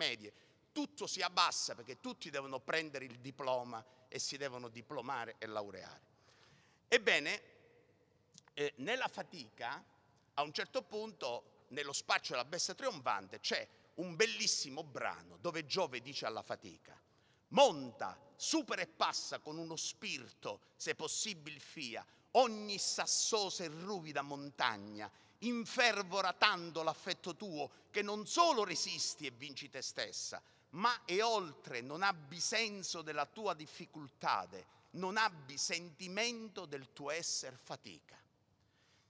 medie. Tutto si abbassa perché tutti devono prendere il diploma e si devono diplomare e laureare. Ebbene, eh, nella fatica, a un certo punto, nello spaccio della Bessa trionfante, c'è un bellissimo brano dove Giove dice alla fatica, monta, supera e passa con uno spirito, se possibile fia, ogni sassosa e ruvida montagna infervora tanto l'affetto tuo che non solo resisti e vinci te stessa, ma e oltre, non abbi senso della tua difficoltà, non abbi sentimento del tuo essere fatica.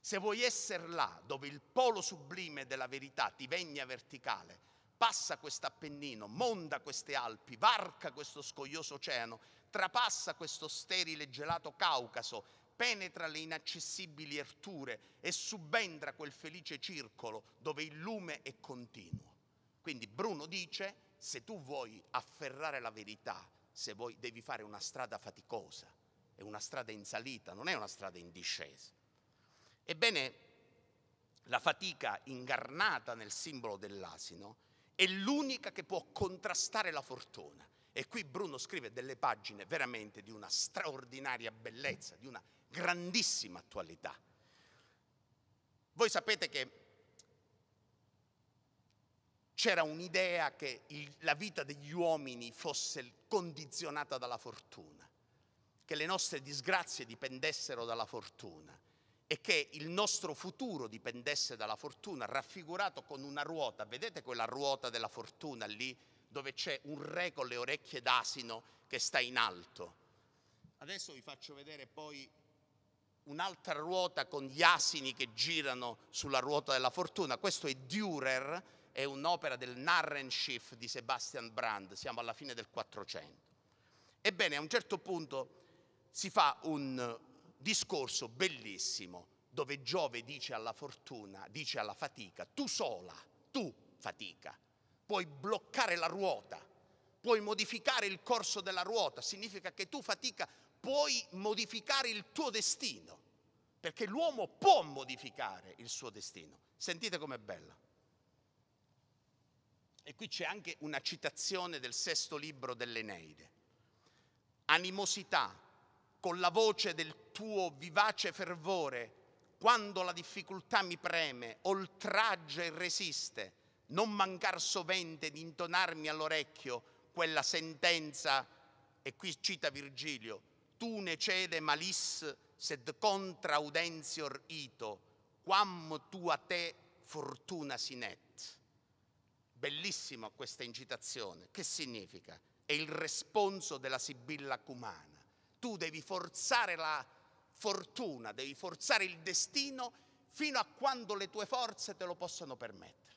Se vuoi essere là dove il polo sublime della verità ti vegna verticale, passa questo appennino, monda queste Alpi, varca questo scoglioso oceano, trapassa questo sterile gelato Caucaso penetra le inaccessibili erture e subentra quel felice circolo dove il lume è continuo. Quindi Bruno dice, se tu vuoi afferrare la verità, se vuoi, devi fare una strada faticosa, è una strada in salita, non è una strada in discesa. Ebbene, la fatica ingarnata nel simbolo dell'asino è l'unica che può contrastare la fortuna. E qui Bruno scrive delle pagine veramente di una straordinaria bellezza, di una grandissima attualità. Voi sapete che c'era un'idea che il, la vita degli uomini fosse condizionata dalla fortuna, che le nostre disgrazie dipendessero dalla fortuna e che il nostro futuro dipendesse dalla fortuna, raffigurato con una ruota, vedete quella ruota della fortuna lì dove c'è un re con le orecchie d'asino che sta in alto. Adesso vi faccio vedere poi un'altra ruota con gli asini che girano sulla ruota della fortuna. Questo è Durer, è un'opera del Narrenschiff di Sebastian Brand, siamo alla fine del 400. Ebbene, a un certo punto si fa un discorso bellissimo dove Giove dice alla fortuna, dice alla fatica, tu sola, tu fatica, puoi bloccare la ruota, puoi modificare il corso della ruota, significa che tu fatica puoi modificare il tuo destino perché l'uomo può modificare il suo destino. Sentite com'è bella. E qui c'è anche una citazione del sesto libro dell'Eneide. Animosità, con la voce del tuo vivace fervore, quando la difficoltà mi preme, oltraggia e resiste, non mancar sovente di intonarmi all'orecchio quella sentenza, e qui cita Virgilio, tu ne cede malis sed contra audensior ito, quam tua te fortuna sinet. Bellissima questa incitazione. Che significa? È il responso della sibilla cumana. Tu devi forzare la fortuna, devi forzare il destino fino a quando le tue forze te lo possono permettere.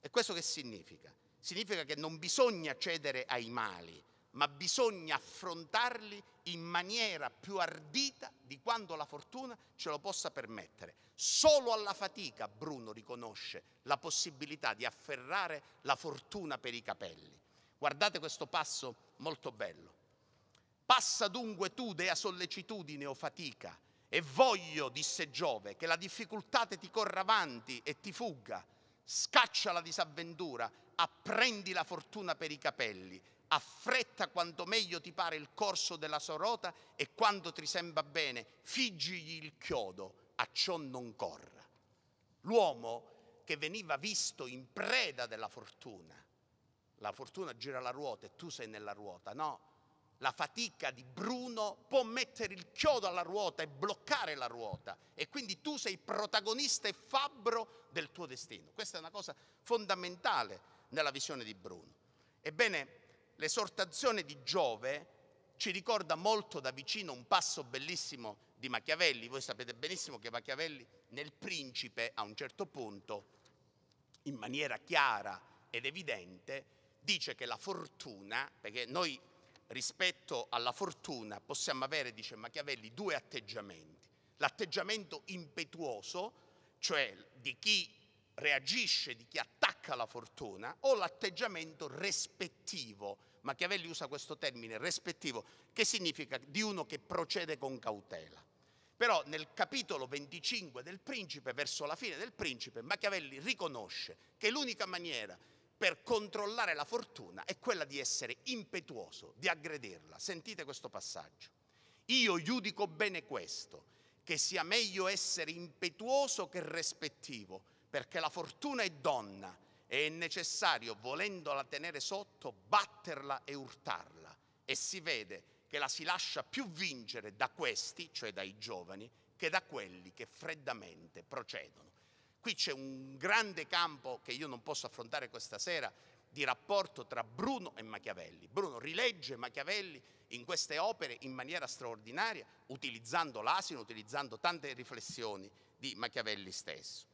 E questo che significa? Significa che non bisogna cedere ai mali, ma bisogna affrontarli in maniera più ardita di quanto la fortuna ce lo possa permettere. Solo alla fatica Bruno riconosce la possibilità di afferrare la fortuna per i capelli. Guardate questo passo molto bello. Passa dunque tu dea sollecitudine o fatica, e voglio, disse Giove, che la difficoltà te ti corra avanti e ti fugga. Scaccia la disavventura, apprendi la fortuna per i capelli affretta quanto meglio ti pare il corso della sorota e quando ti sembra bene, figgigli il chiodo, a ciò non corra. L'uomo che veniva visto in preda della fortuna, la fortuna gira la ruota e tu sei nella ruota, no? La fatica di Bruno può mettere il chiodo alla ruota e bloccare la ruota e quindi tu sei protagonista e fabbro del tuo destino. Questa è una cosa fondamentale nella visione di Bruno. Ebbene, L'esortazione di Giove ci ricorda molto da vicino un passo bellissimo di Machiavelli. Voi sapete benissimo che Machiavelli nel Principe a un certo punto, in maniera chiara ed evidente, dice che la fortuna, perché noi rispetto alla fortuna possiamo avere, dice Machiavelli, due atteggiamenti. L'atteggiamento impetuoso, cioè di chi reagisce, di chi attacca la fortuna, o l'atteggiamento rispettivo, Machiavelli usa questo termine respettivo, che significa di uno che procede con cautela. Però nel capitolo 25 del Principe, verso la fine del Principe, Machiavelli riconosce che l'unica maniera per controllare la fortuna è quella di essere impetuoso, di aggredirla. Sentite questo passaggio. Io giudico bene questo, che sia meglio essere impetuoso che respettivo, perché la fortuna è donna e è necessario, volendola tenere sotto, batterla e urtarla. E si vede che la si lascia più vincere da questi, cioè dai giovani, che da quelli che freddamente procedono. Qui c'è un grande campo che io non posso affrontare questa sera di rapporto tra Bruno e Machiavelli. Bruno rilegge Machiavelli in queste opere in maniera straordinaria, utilizzando l'asino, utilizzando tante riflessioni di Machiavelli stesso.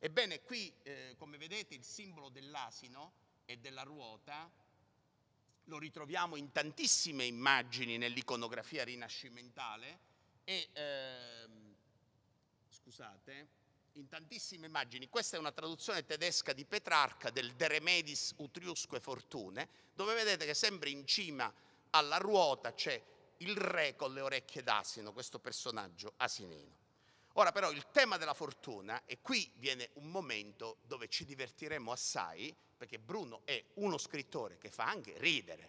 Ebbene, qui, eh, come vedete, il simbolo dell'asino e della ruota lo ritroviamo in tantissime immagini nell'iconografia rinascimentale e, eh, scusate, in tantissime immagini. Questa è una traduzione tedesca di Petrarca del De Remedis Utriusque Fortune, dove vedete che sempre in cima alla ruota c'è il re con le orecchie d'asino, questo personaggio asinino. Ora però il tema della fortuna, e qui viene un momento dove ci divertiremo assai, perché Bruno è uno scrittore che fa anche ridere,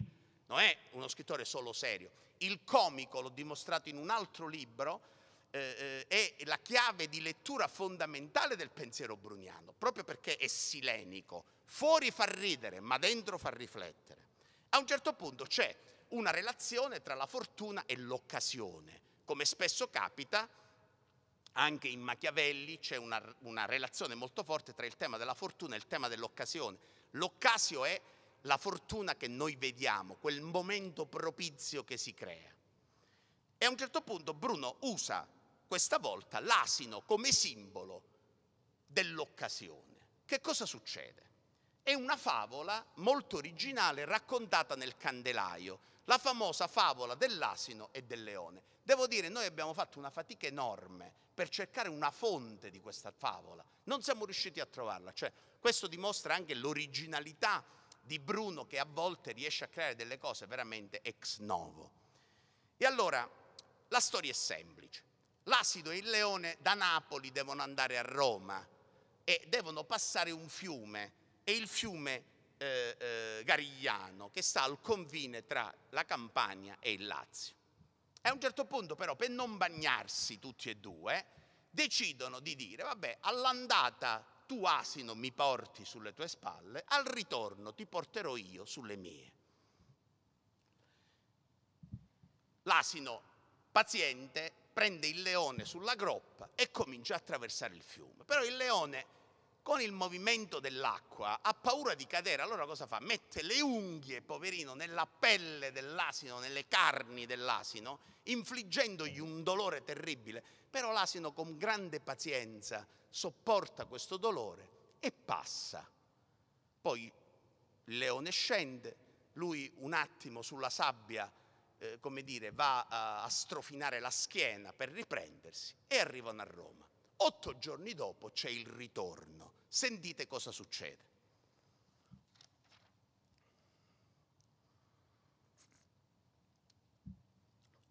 non è uno scrittore solo serio. Il comico, l'ho dimostrato in un altro libro, eh, eh è la chiave di lettura fondamentale del pensiero bruniano, proprio perché è silenico, fuori fa ridere, ma dentro fa riflettere. A un certo punto c'è una relazione tra la fortuna e l'occasione. Come spesso capita, anche in Machiavelli c'è una, una relazione molto forte tra il tema della fortuna e il tema dell'occasione. L'occasio è la fortuna che noi vediamo, quel momento propizio che si crea. E a un certo punto Bruno usa questa volta l'asino come simbolo dell'occasione. Che cosa succede? È una favola molto originale raccontata nel Candelaio, la famosa favola dell'asino e del leone. Devo dire, noi abbiamo fatto una fatica enorme per cercare una fonte di questa favola. Non siamo riusciti a trovarla, cioè, questo dimostra anche l'originalità di Bruno che a volte riesce a creare delle cose veramente ex novo. E allora la storia è semplice. L'asido e il leone da Napoli devono andare a Roma e devono passare un fiume, e il fiume eh, eh, Garigliano, che sta al confine tra la Campania e il Lazio. E a un certo punto però, per non bagnarsi tutti e due, decidono di dire, vabbè, all'andata tu asino mi porti sulle tue spalle, al ritorno ti porterò io sulle mie. L'asino paziente prende il leone sulla groppa e comincia a attraversare il fiume. Però il leone con il movimento dell'acqua, ha paura di cadere, allora cosa fa? Mette le unghie, poverino, nella pelle dell'asino, nelle carni dell'asino, infliggendogli un dolore terribile, però l'asino con grande pazienza sopporta questo dolore e passa. Poi il leone scende, lui un attimo sulla sabbia, eh, come dire, va a, a strofinare la schiena per riprendersi e arrivano a Roma. Otto giorni dopo c'è il ritorno Sentite cosa succede.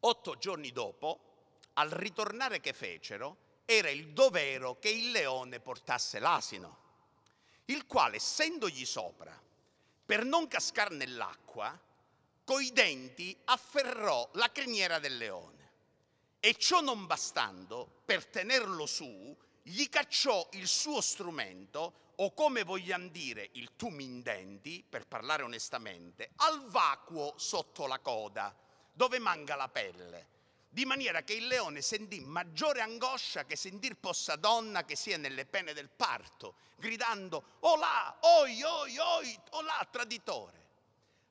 Otto giorni dopo, al ritornare che fecero, era il dovero che il leone portasse l'asino, il quale, essendogli sopra, per non cascar nell'acqua, coi denti afferrò la criniera del leone. E ciò non bastando, per tenerlo su, gli cacciò il suo strumento, o come vogliamo dire il tumindenti, per parlare onestamente, al vacuo sotto la coda, dove manca la pelle, di maniera che il leone sentì maggiore angoscia che sentir possa donna che sia nelle pene del parto, gridando Olà, oi, oi, oi, olà, traditore.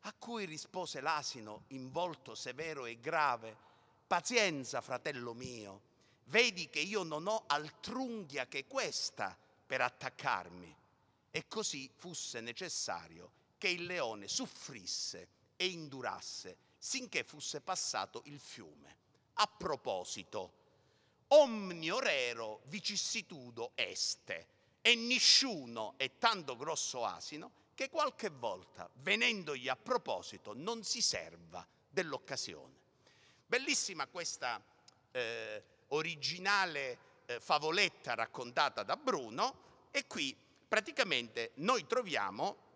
A cui rispose l'asino in volto severo e grave, Pazienza, fratello mio, vedi che io non ho altrunghia che questa per attaccarmi. E così fosse necessario che il leone soffrisse e indurasse sinché fosse passato il fiume. A proposito, omniorero vicissitudo este, e nessuno è tanto grosso asino che qualche volta, venendogli a proposito, non si serva dell'occasione. Bellissima questa... Eh, originale eh, favoletta raccontata da Bruno e qui praticamente noi troviamo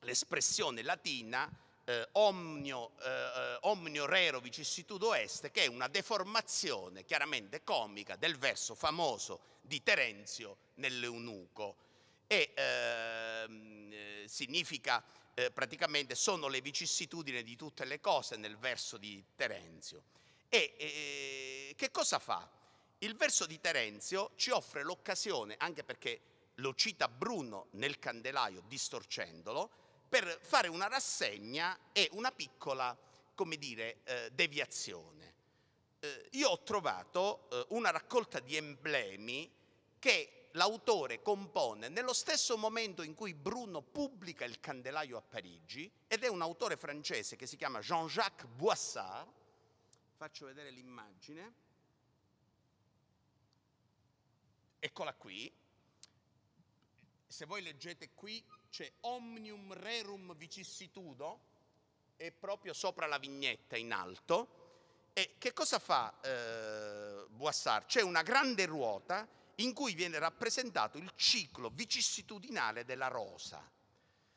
l'espressione latina eh, omnio, eh, eh, omnio rero vicissitudo est, che è una deformazione chiaramente comica del verso famoso di Terenzio nell'Eunuco e ehm, eh, significa eh, praticamente sono le vicissitudini di tutte le cose nel verso di Terenzio. E eh, che cosa fa? Il verso di Terenzio ci offre l'occasione, anche perché lo cita Bruno nel Candelaio distorcendolo, per fare una rassegna e una piccola, come dire, eh, deviazione. Eh, io ho trovato eh, una raccolta di emblemi che l'autore compone nello stesso momento in cui Bruno pubblica il Candelaio a Parigi ed è un autore francese che si chiama Jean-Jacques Boissard faccio vedere l'immagine, eccola qui, se voi leggete qui c'è Omnium Rerum Vicissitudo, è proprio sopra la vignetta in alto, e che cosa fa eh, Boissard? C'è una grande ruota in cui viene rappresentato il ciclo vicissitudinale della rosa.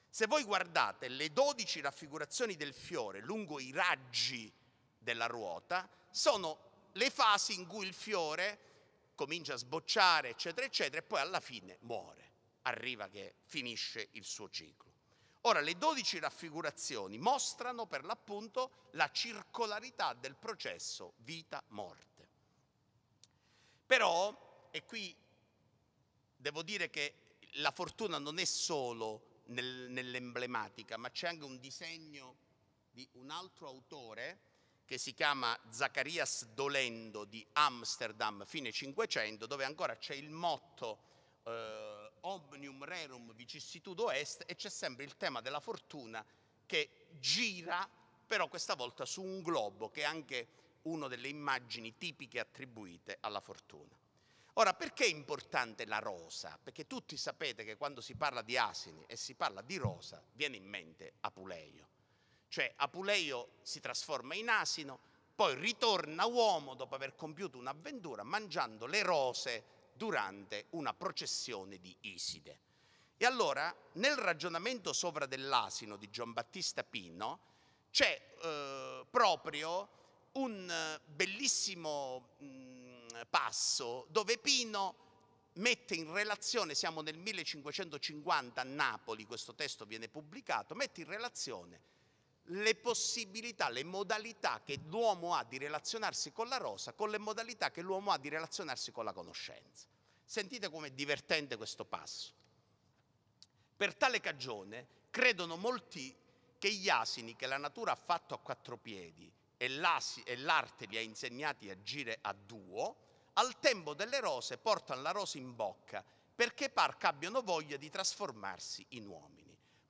Se voi guardate le 12 raffigurazioni del fiore lungo i raggi della ruota sono le fasi in cui il fiore comincia a sbocciare, eccetera, eccetera, e poi alla fine muore, arriva che finisce il suo ciclo. Ora, le dodici raffigurazioni mostrano per l'appunto la circolarità del processo vita-morte. Però, e qui devo dire che la fortuna non è solo nel, nell'emblematica, ma c'è anche un disegno di un altro autore, che si chiama Zacarias Dolendo di Amsterdam, fine 500, dove ancora c'è il motto eh, Omnium Rerum vicissitudo est e c'è sempre il tema della fortuna che gira, però questa volta su un globo, che è anche una delle immagini tipiche attribuite alla fortuna. Ora, perché è importante la rosa? Perché tutti sapete che quando si parla di asini e si parla di rosa, viene in mente Apuleio. Cioè Apuleio si trasforma in asino, poi ritorna uomo dopo aver compiuto un'avventura mangiando le rose durante una processione di Iside. E allora nel ragionamento sopra dell'asino di Giambattista Pino c'è eh, proprio un eh, bellissimo mh, mm, passo dove Pino mette in relazione, siamo nel 1550 a Napoli, questo testo viene pubblicato, mette in relazione le possibilità, le modalità che l'uomo ha di relazionarsi con la rosa, con le modalità che l'uomo ha di relazionarsi con la conoscenza. Sentite com'è divertente questo passo. Per tale cagione credono molti che gli asini che la natura ha fatto a quattro piedi e, e l'arte li ha insegnati a agire a duo, al tempo delle rose portano la rosa in bocca perché par che abbiano voglia di trasformarsi in uomini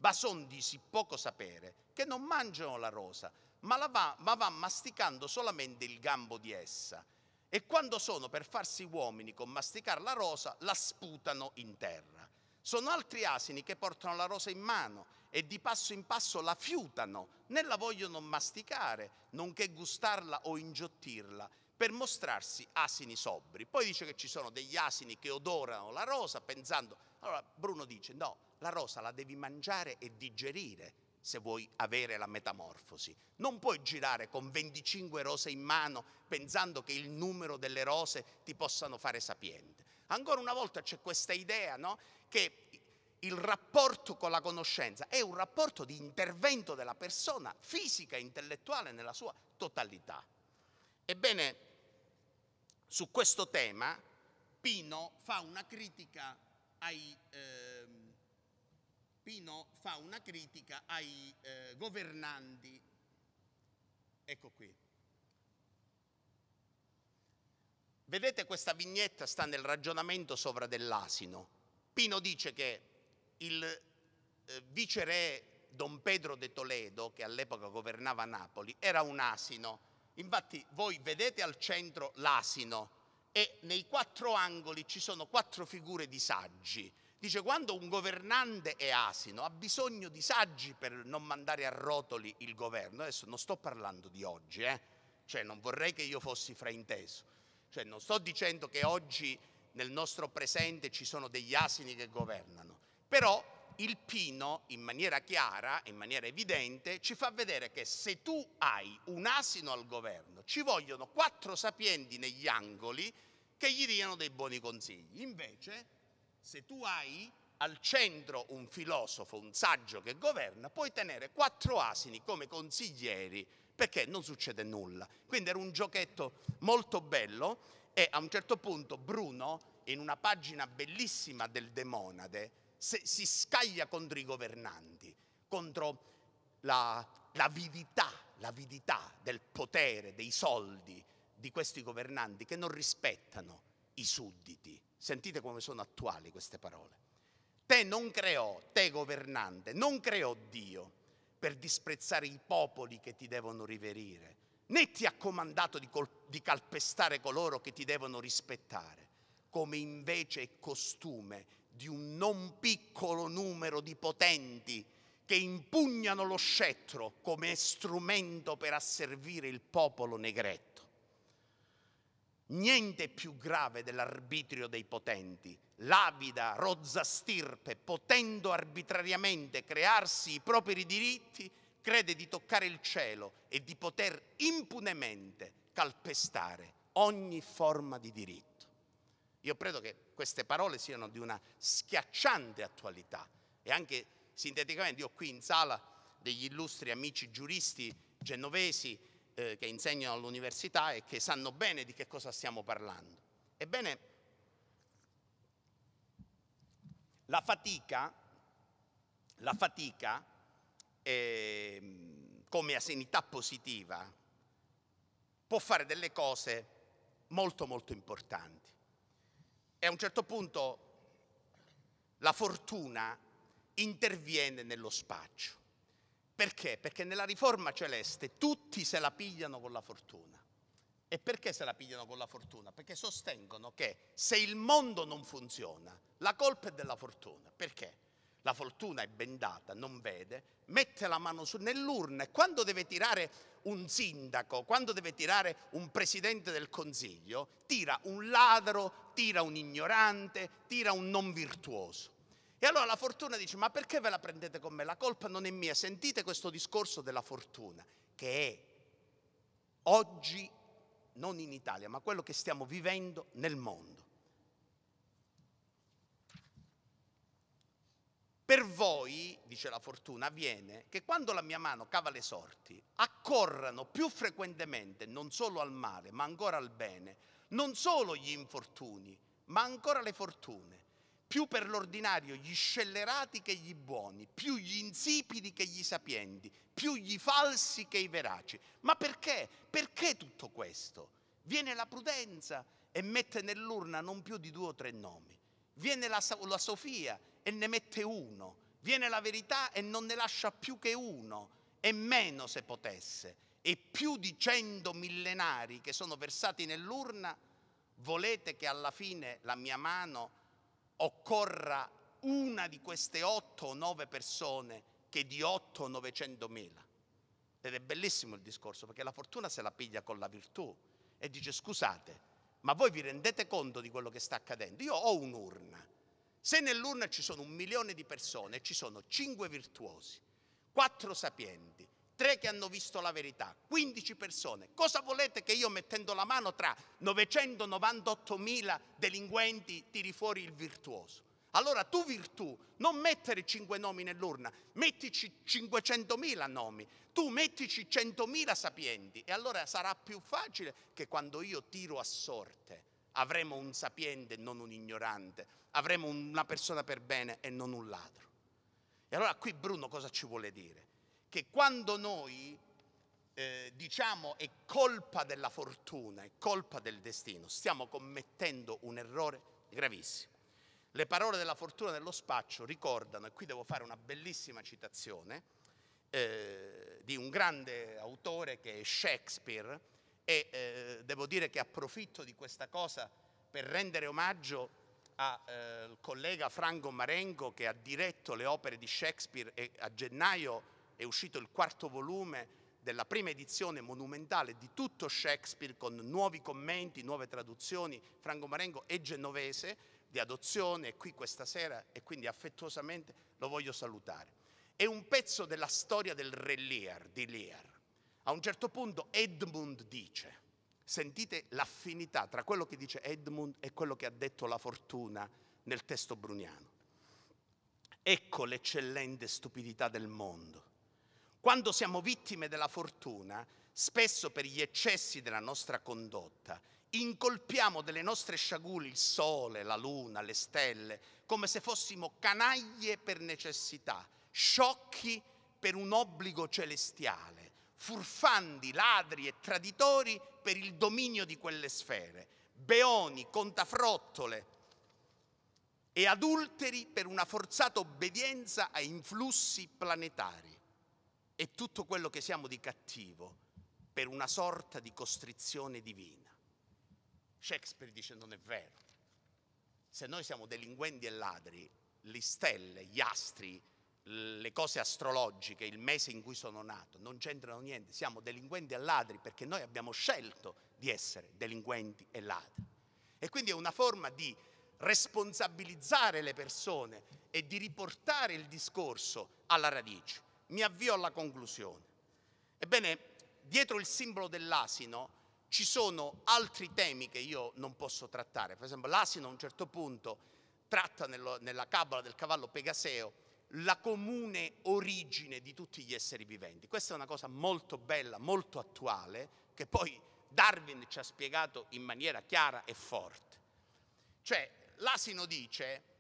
bason di sì poco sapere, che non mangiano la rosa, ma, la va, ma va masticando solamente il gambo di essa. E quando sono per farsi uomini con masticare la rosa, la sputano in terra. Sono altri asini che portano la rosa in mano e di passo in passo la fiutano, né la vogliono masticare, nonché gustarla o ingiottirla, per mostrarsi asini sobri. Poi dice che ci sono degli asini che odorano la rosa pensando allora Bruno dice no, la rosa la devi mangiare e digerire se vuoi avere la metamorfosi. Non puoi girare con 25 rose in mano pensando che il numero delle rose ti possano fare sapiente. Ancora una volta c'è questa idea no? che il rapporto con la conoscenza è un rapporto di intervento della persona fisica e intellettuale nella sua totalità. Ebbene, su questo tema Pino fa una critica ai, ehm, Pino fa una critica ai eh, governanti. Ecco qui. Vedete questa vignetta sta nel ragionamento sopra dell'asino. Pino dice che il eh, viceré Don Pedro de Toledo, che all'epoca governava Napoli, era un asino. Infatti voi vedete al centro l'asino, e nei quattro angoli ci sono quattro figure di saggi. Dice quando un governante è asino ha bisogno di saggi per non mandare a rotoli il governo. Adesso non sto parlando di oggi, eh? cioè non vorrei che io fossi frainteso. Cioè non sto dicendo che oggi nel nostro presente ci sono degli asini che governano, però il pino in maniera chiara, in maniera evidente, ci fa vedere che se tu hai un asino al governo, ci vogliono quattro sapienti negli angoli che gli diano dei buoni consigli. Invece, se tu hai al centro un filosofo, un saggio che governa, puoi tenere quattro asini come consiglieri perché non succede nulla. Quindi era un giochetto molto bello e a un certo punto Bruno, in una pagina bellissima del Demonade, si scaglia contro i governanti, contro la, l'avidità l'avidità del potere, dei soldi di questi governanti che non rispettano i sudditi. Sentite come sono attuali queste parole. Te non creò, te governante, non creò Dio per disprezzare i popoli che ti devono riverire, né ti ha comandato di, col- di calpestare coloro che ti devono rispettare, come invece è costume di un non piccolo numero di potenti che impugnano lo scettro come strumento per asservire il popolo negretto. Niente più grave dell'arbitrio dei potenti. L'avida rozza stirpe, potendo arbitrariamente crearsi i propri diritti, crede di toccare il cielo e di poter impunemente calpestare ogni forma di diritto. Io credo che queste parole siano di una schiacciante attualità e anche sinteticamente io qui in sala degli illustri amici giuristi genovesi eh, che insegnano all'università e che sanno bene di che cosa stiamo parlando. Ebbene, la fatica, la fatica eh, come asenità positiva può fare delle cose molto molto importanti. E a un certo punto la fortuna interviene nello spaccio. Perché? Perché nella riforma celeste tutti se la pigliano con la fortuna. E perché se la pigliano con la fortuna? Perché sostengono che se il mondo non funziona, la colpa è della fortuna. Perché? La fortuna è bendata, non vede, mette la mano su, nell'urna e quando deve tirare un sindaco, quando deve tirare un presidente del consiglio, tira un ladro, tira un ignorante, tira un non virtuoso. E allora la fortuna dice, ma perché ve la prendete con me? La colpa non è mia. Sentite questo discorso della fortuna, che è oggi, non in Italia, ma quello che stiamo vivendo nel mondo. Per voi, dice la fortuna, avviene che quando la mia mano cava le sorti, accorrano più frequentemente non solo al male, ma ancora al bene, non solo gli infortuni, ma ancora le fortune più per l'ordinario gli scellerati che gli buoni, più gli insipidi che gli sapienti, più gli falsi che i veraci. Ma perché? Perché tutto questo? Viene la prudenza e mette nell'urna non più di due o tre nomi. Viene la, la Sofia e ne mette uno. Viene la verità e non ne lascia più che uno, e meno se potesse. E più di cento millenari che sono versati nell'urna, volete che alla fine la mia mano occorra una di queste otto o nove persone che di otto o 900 mila. Ed è bellissimo il discorso perché la fortuna se la piglia con la virtù e dice scusate, ma voi vi rendete conto di quello che sta accadendo? Io ho un'urna. Se nell'urna ci sono un milione di persone, ci sono cinque virtuosi, quattro sapienti, tre che hanno visto la verità, 15 persone. Cosa volete che io mettendo la mano tra 998.000 delinquenti tiri fuori il virtuoso? Allora tu virtù, non mettere cinque nomi nell'urna, mettici 500.000 nomi, tu mettici 100.000 sapienti e allora sarà più facile che quando io tiro a sorte avremo un sapiente e non un ignorante, avremo una persona per bene e non un ladro. E allora qui Bruno cosa ci vuole dire? che quando noi eh, diciamo è colpa della fortuna, è colpa del destino, stiamo commettendo un errore gravissimo. Le parole della fortuna dello spaccio ricordano, e qui devo fare una bellissima citazione, eh, di un grande autore che è Shakespeare e eh, devo dire che approfitto di questa cosa per rendere omaggio al eh, collega Franco Marengo che ha diretto le opere di Shakespeare e a gennaio è uscito il quarto volume della prima edizione monumentale di tutto Shakespeare con nuovi commenti, nuove traduzioni. Franco Marengo è genovese di adozione, è qui questa sera e quindi affettuosamente lo voglio salutare. È un pezzo della storia del re Lear, di Lear. A un certo punto Edmund dice, sentite l'affinità tra quello che dice Edmund e quello che ha detto la fortuna nel testo bruniano. Ecco l'eccellente stupidità del mondo quando siamo vittime della fortuna, spesso per gli eccessi della nostra condotta, incolpiamo delle nostre sciagure il sole, la luna, le stelle, come se fossimo canaglie per necessità, sciocchi per un obbligo celestiale, furfandi, ladri e traditori per il dominio di quelle sfere, beoni, contafrottole e adulteri per una forzata obbedienza a influssi planetari e tutto quello che siamo di cattivo per una sorta di costrizione divina. Shakespeare dice non è vero. Se noi siamo delinquenti e ladri, le stelle, gli astri, le cose astrologiche, il mese in cui sono nato, non c'entrano niente, siamo delinquenti e ladri perché noi abbiamo scelto di essere delinquenti e ladri. E quindi è una forma di responsabilizzare le persone e di riportare il discorso alla radice. Mi avvio alla conclusione. Ebbene, dietro il simbolo dell'asino ci sono altri temi che io non posso trattare. Per esempio, l'asino a un certo punto tratta nello, nella cabala del cavallo Pegaseo la comune origine di tutti gli esseri viventi. Questa è una cosa molto bella, molto attuale, che poi Darwin ci ha spiegato in maniera chiara e forte. Cioè, l'asino dice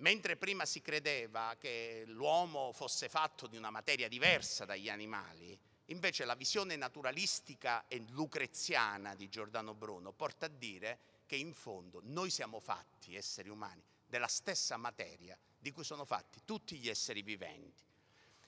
Mentre prima si credeva che l'uomo fosse fatto di una materia diversa dagli animali, invece la visione naturalistica e lucreziana di Giordano Bruno porta a dire che in fondo noi siamo fatti, esseri umani, della stessa materia di cui sono fatti tutti gli esseri viventi.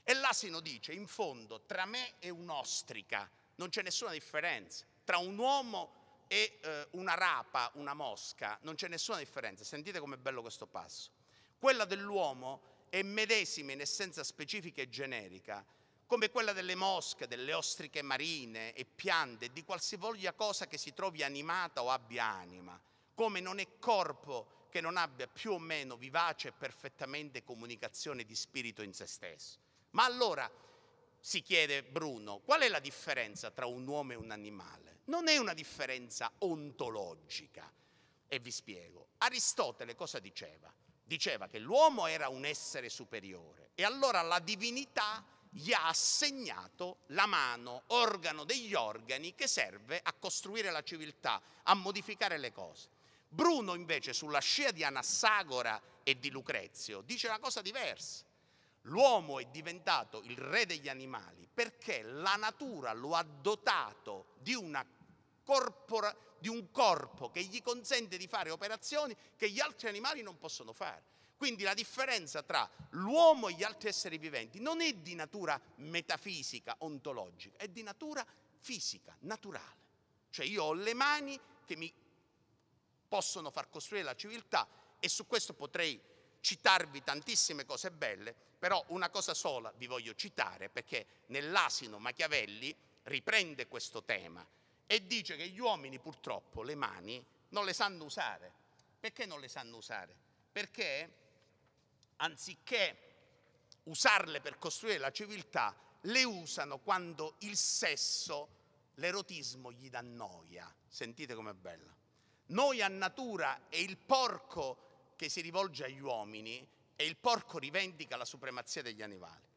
E l'asino dice, in fondo, tra me e un'ostrica non c'è nessuna differenza, tra un uomo e eh, una rapa, una mosca, non c'è nessuna differenza. Sentite com'è bello questo passo quella dell'uomo è medesima in essenza specifica e generica, come quella delle mosche, delle ostriche marine e piante, di qualsivoglia cosa che si trovi animata o abbia anima, come non è corpo che non abbia più o meno vivace e perfettamente comunicazione di spirito in se stesso. Ma allora, si chiede Bruno, qual è la differenza tra un uomo e un animale? Non è una differenza ontologica. E vi spiego. Aristotele cosa diceva? diceva che l'uomo era un essere superiore e allora la divinità gli ha assegnato la mano, organo degli organi che serve a costruire la civiltà, a modificare le cose. Bruno invece sulla scia di Anassagora e di Lucrezio dice una cosa diversa. L'uomo è diventato il re degli animali perché la natura lo ha dotato di una corporazione di un corpo che gli consente di fare operazioni che gli altri animali non possono fare. Quindi la differenza tra l'uomo e gli altri esseri viventi non è di natura metafisica, ontologica, è di natura fisica, naturale. Cioè io ho le mani che mi possono far costruire la civiltà e su questo potrei citarvi tantissime cose belle, però una cosa sola vi voglio citare perché nell'asino Machiavelli riprende questo tema e dice che gli uomini purtroppo le mani non le sanno usare. Perché non le sanno usare? Perché anziché usarle per costruire la civiltà, le usano quando il sesso, l'erotismo gli dà noia. Sentite com'è bella. Noia a natura è il porco che si rivolge agli uomini e il porco rivendica la supremazia degli animali.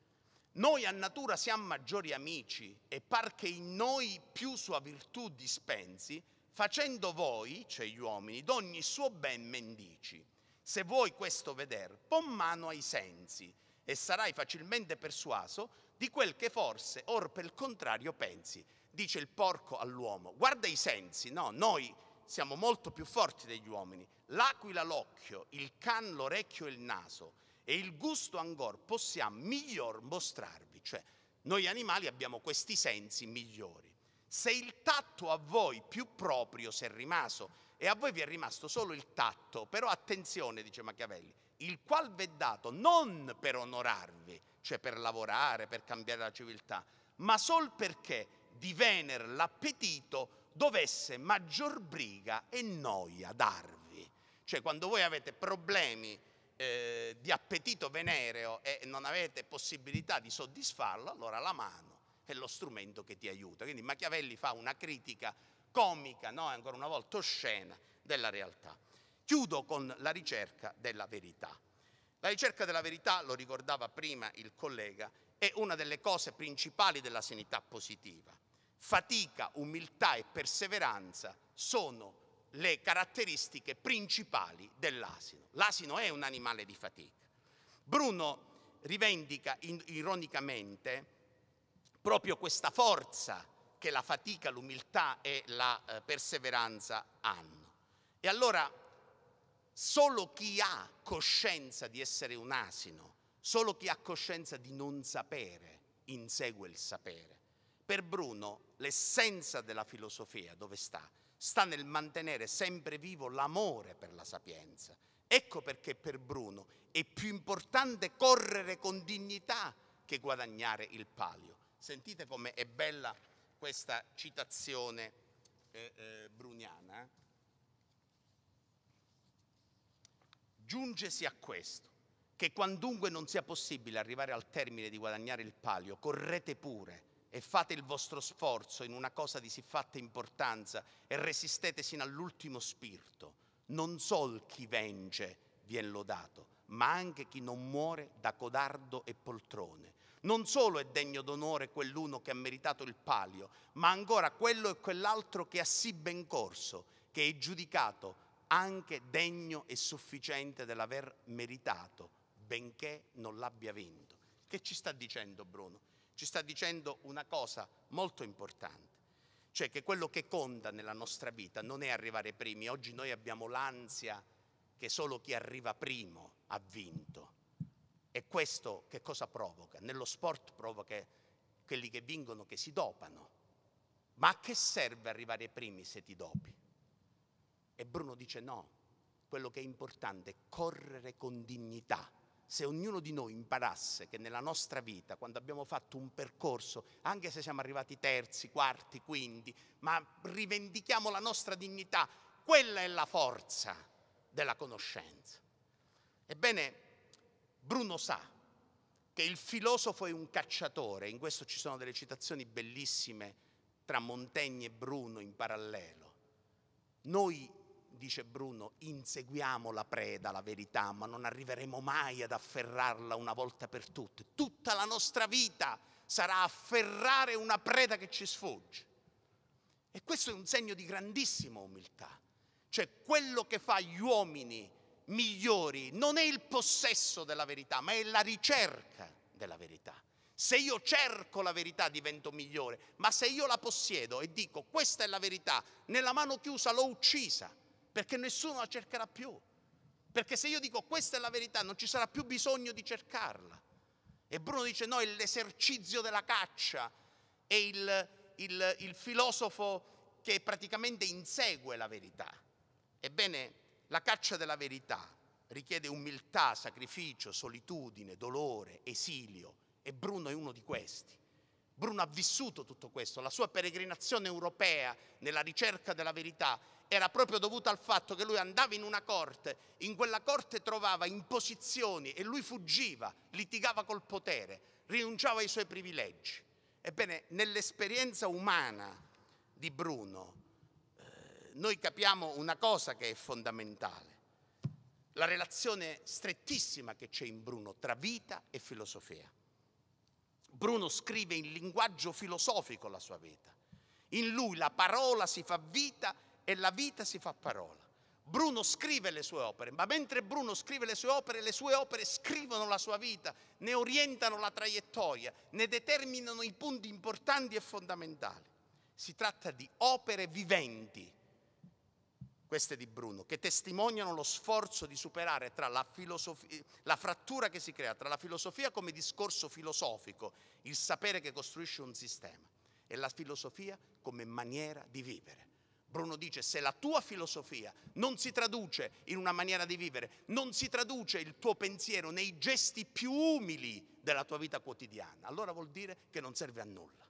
Noi a natura siamo maggiori amici e par che in noi più sua virtù dispensi, facendo voi, cioè gli uomini, d'ogni suo ben mendici. Se vuoi questo veder, pon mano ai sensi e sarai facilmente persuaso di quel che forse or per il contrario pensi. Dice il porco all'uomo, guarda i sensi, no, noi siamo molto più forti degli uomini. L'aquila l'occhio, il can l'orecchio e il naso e il gusto ancora possiamo miglior mostrarvi, cioè noi animali abbiamo questi sensi migliori. Se il tatto a voi più proprio si è rimasto e a voi vi è rimasto solo il tatto, però attenzione, dice Machiavelli, il qual v'è dato non per onorarvi, cioè per lavorare, per cambiare la civiltà, ma sol perché di venere l'appetito dovesse maggior briga e noia darvi. Cioè quando voi avete problemi eh, di appetito venereo e non avete possibilità di soddisfarlo, allora la mano è lo strumento che ti aiuta. Quindi Machiavelli fa una critica comica, no? ancora una volta oscena, della realtà. Chiudo con la ricerca della verità. La ricerca della verità, lo ricordava prima il collega, è una delle cose principali della sanità positiva. Fatica, umiltà e perseveranza sono le caratteristiche principali dell'asino. L'asino è un animale di fatica. Bruno rivendica ironicamente proprio questa forza che la fatica, l'umiltà e la eh, perseveranza hanno. E allora solo chi ha coscienza di essere un asino, solo chi ha coscienza di non sapere, insegue il sapere. Per Bruno l'essenza della filosofia dove sta? sta nel mantenere sempre vivo l'amore per la sapienza. Ecco perché per Bruno è più importante correre con dignità che guadagnare il palio. Sentite come è bella questa citazione eh, eh, bruniana. Eh. Giungesi a questo, che quandunque non sia possibile arrivare al termine di guadagnare il palio, correte pure e fate il vostro sforzo in una cosa di siffatta importanza e resistete sino all'ultimo spirito. Non sol chi venge viene lodato, ma anche chi non muore da codardo e poltrone. Non solo è degno d'onore quell'uno che ha meritato il palio, ma ancora quello e quell'altro che ha sì ben corso, che è giudicato anche degno e sufficiente dell'aver meritato, benché non l'abbia vinto. Che ci sta dicendo Bruno? ci sta dicendo una cosa molto importante, cioè che quello che conta nella nostra vita non è arrivare primi. Oggi noi abbiamo l'ansia che solo chi arriva primo ha vinto. E questo che cosa provoca? Nello sport provoca quelli che vincono che si dopano. Ma a che serve arrivare primi se ti dopi? E Bruno dice no, quello che è importante è correre con dignità se ognuno di noi imparasse che nella nostra vita, quando abbiamo fatto un percorso, anche se siamo arrivati terzi, quarti, quinti, ma rivendichiamo la nostra dignità, quella è la forza della conoscenza. Ebbene, Bruno sa che il filosofo è un cacciatore, in questo ci sono delle citazioni bellissime tra Montaigne e Bruno in parallelo. Noi dice Bruno, inseguiamo la preda, la verità, ma non arriveremo mai ad afferrarla una volta per tutte. Tutta la nostra vita sarà afferrare una preda che ci sfugge. E questo è un segno di grandissima umiltà. Cioè quello che fa gli uomini migliori non è il possesso della verità, ma è la ricerca della verità. Se io cerco la verità divento migliore, ma se io la possiedo e dico questa è la verità, nella mano chiusa l'ho uccisa, perché nessuno la cercherà più. Perché se io dico questa è la verità, non ci sarà più bisogno di cercarla. E Bruno dice no, è l'esercizio della caccia, è il, il, il filosofo che praticamente insegue la verità. Ebbene, la caccia della verità richiede umiltà, sacrificio, solitudine, dolore, esilio e Bruno è uno di questi. Bruno ha vissuto tutto questo, la sua peregrinazione europea nella ricerca della verità era proprio dovuta al fatto che lui andava in una corte, in quella corte trovava imposizioni e lui fuggiva, litigava col potere, rinunciava ai suoi privilegi. Ebbene, nell'esperienza umana di Bruno eh, noi capiamo una cosa che è fondamentale, la relazione strettissima che c'è in Bruno tra vita e filosofia. Bruno scrive in linguaggio filosofico la sua vita. In lui la parola si fa vita e la vita si fa parola. Bruno scrive le sue opere, ma mentre Bruno scrive le sue opere, le sue opere scrivono la sua vita, ne orientano la traiettoria, ne determinano i punti importanti e fondamentali. Si tratta di opere viventi, queste di Bruno, che testimoniano lo sforzo di superare la, la frattura che si crea tra la filosofia come discorso filosofico, il sapere che costruisce un sistema, e la filosofia come maniera di vivere. Bruno dice, se la tua filosofia non si traduce in una maniera di vivere, non si traduce il tuo pensiero nei gesti più umili della tua vita quotidiana, allora vuol dire che non serve a nulla.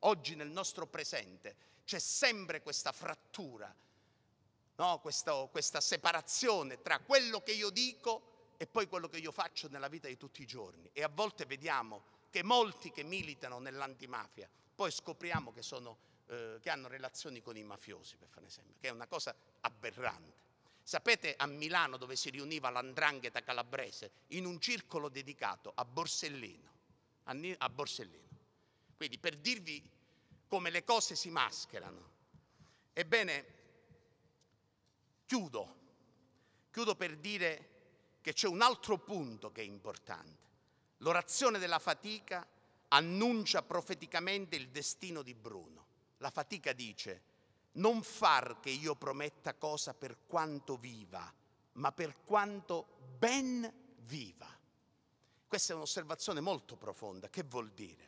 Oggi nel nostro presente c'è sempre questa frattura, no? questa, questa separazione tra quello che io dico e poi quello che io faccio nella vita di tutti i giorni. E a volte vediamo che molti che militano nell'antimafia, poi scopriamo che sono eh, che hanno relazioni con i mafiosi, per fare un esempio, che è una cosa aberrante. Sapete a Milano dove si riuniva l'andrangheta calabrese in un circolo dedicato a Borsellino, a, a Borsellino. Quindi per dirvi come le cose si mascherano. Ebbene, chiudo, chiudo per dire che c'è un altro punto che è importante. L'orazione della fatica annuncia profeticamente il destino di Bruno. La fatica dice, non far che io prometta cosa per quanto viva, ma per quanto ben viva. Questa è un'osservazione molto profonda. Che vuol dire?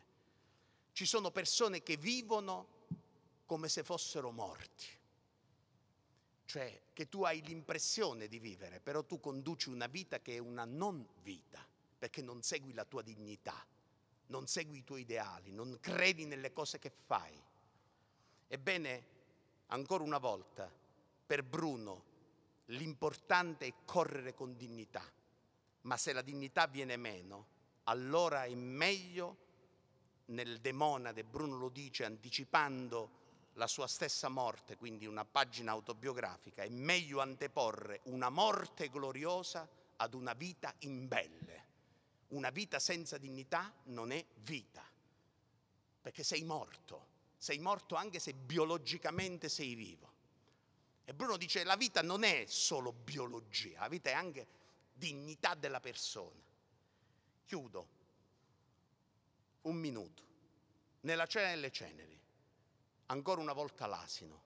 Ci sono persone che vivono come se fossero morti. Cioè che tu hai l'impressione di vivere, però tu conduci una vita che è una non vita, perché non segui la tua dignità, non segui i tuoi ideali, non credi nelle cose che fai. Ebbene, ancora una volta, per Bruno l'importante è correre con dignità, ma se la dignità viene meno, allora è meglio nel Demonade, Bruno lo dice anticipando la sua stessa morte, quindi una pagina autobiografica, è meglio anteporre una morte gloriosa ad una vita imbelle. Una vita senza dignità non è vita, perché sei morto sei morto anche se biologicamente sei vivo. E Bruno dice la vita non è solo biologia, la vita è anche dignità della persona. Chiudo un minuto. Nella cena delle ceneri, ancora una volta l'asino,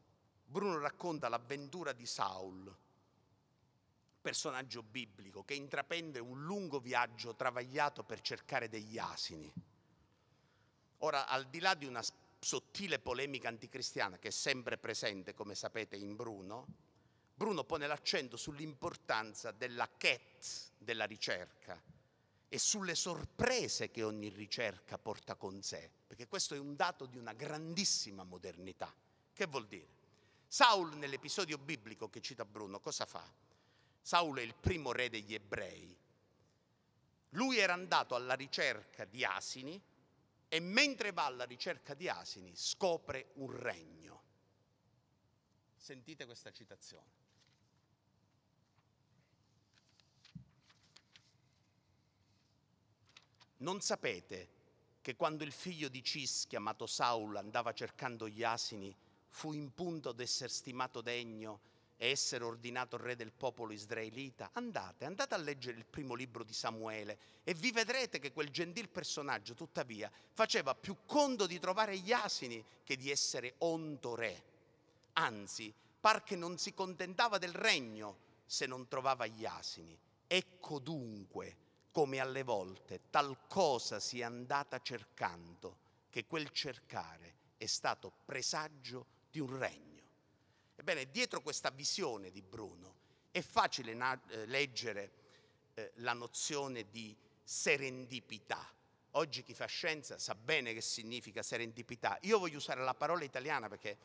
Bruno racconta l'avventura di Saul, personaggio biblico che intraprende un lungo viaggio travagliato per cercare degli asini. Ora, al di là di una sottile polemica anticristiana che è sempre presente, come sapete, in Bruno, Bruno pone l'accento sull'importanza della ket, della ricerca, e sulle sorprese che ogni ricerca porta con sé, perché questo è un dato di una grandissima modernità. Che vuol dire? Saul nell'episodio biblico che cita Bruno cosa fa? Saul è il primo re degli ebrei. Lui era andato alla ricerca di asini e mentre va alla ricerca di asini scopre un regno. Sentite questa citazione. Non sapete che quando il figlio di Cis, chiamato Saul, andava cercando gli asini, fu in punto d'essere stimato degno e essere ordinato re del popolo israelita, andate, andate a leggere il primo libro di Samuele e vi vedrete che quel gentil personaggio, tuttavia, faceva più conto di trovare gli asini che di essere onto re. Anzi, par che non si contentava del regno se non trovava gli asini. Ecco dunque come alle volte tal cosa si è andata cercando, che quel cercare è stato presagio di un regno. Ebbene, dietro questa visione di Bruno è facile na- eh, leggere eh, la nozione di serendipità. Oggi chi fa scienza sa bene che significa serendipità. Io voglio usare la parola italiana perché,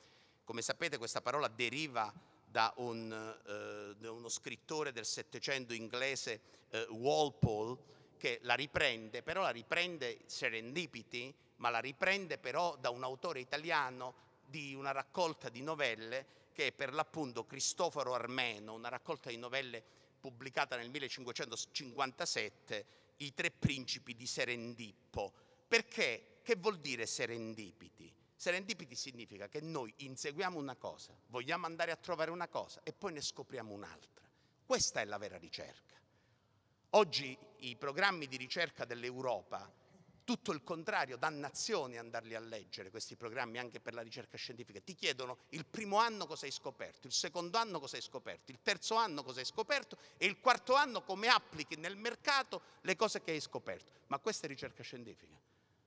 come sapete, questa parola deriva da, un, eh, da uno scrittore del Settecento inglese, eh, Walpole, che la riprende, però la riprende serendipity, ma la riprende però da un autore italiano di una raccolta di novelle che per l'appunto Cristoforo Armeno, una raccolta di novelle pubblicata nel 1557, I tre principi di Serendippo. Perché? Che vuol dire serendipiti? Serendipiti significa che noi inseguiamo una cosa, vogliamo andare a trovare una cosa e poi ne scopriamo un'altra. Questa è la vera ricerca. Oggi i programmi di ricerca dell'Europa tutto il contrario, dannazione andarli a leggere questi programmi anche per la ricerca scientifica. Ti chiedono il primo anno cosa hai scoperto, il secondo anno cosa hai scoperto, il terzo anno cosa hai scoperto e il quarto anno come applichi nel mercato le cose che hai scoperto. Ma questa è ricerca scientifica.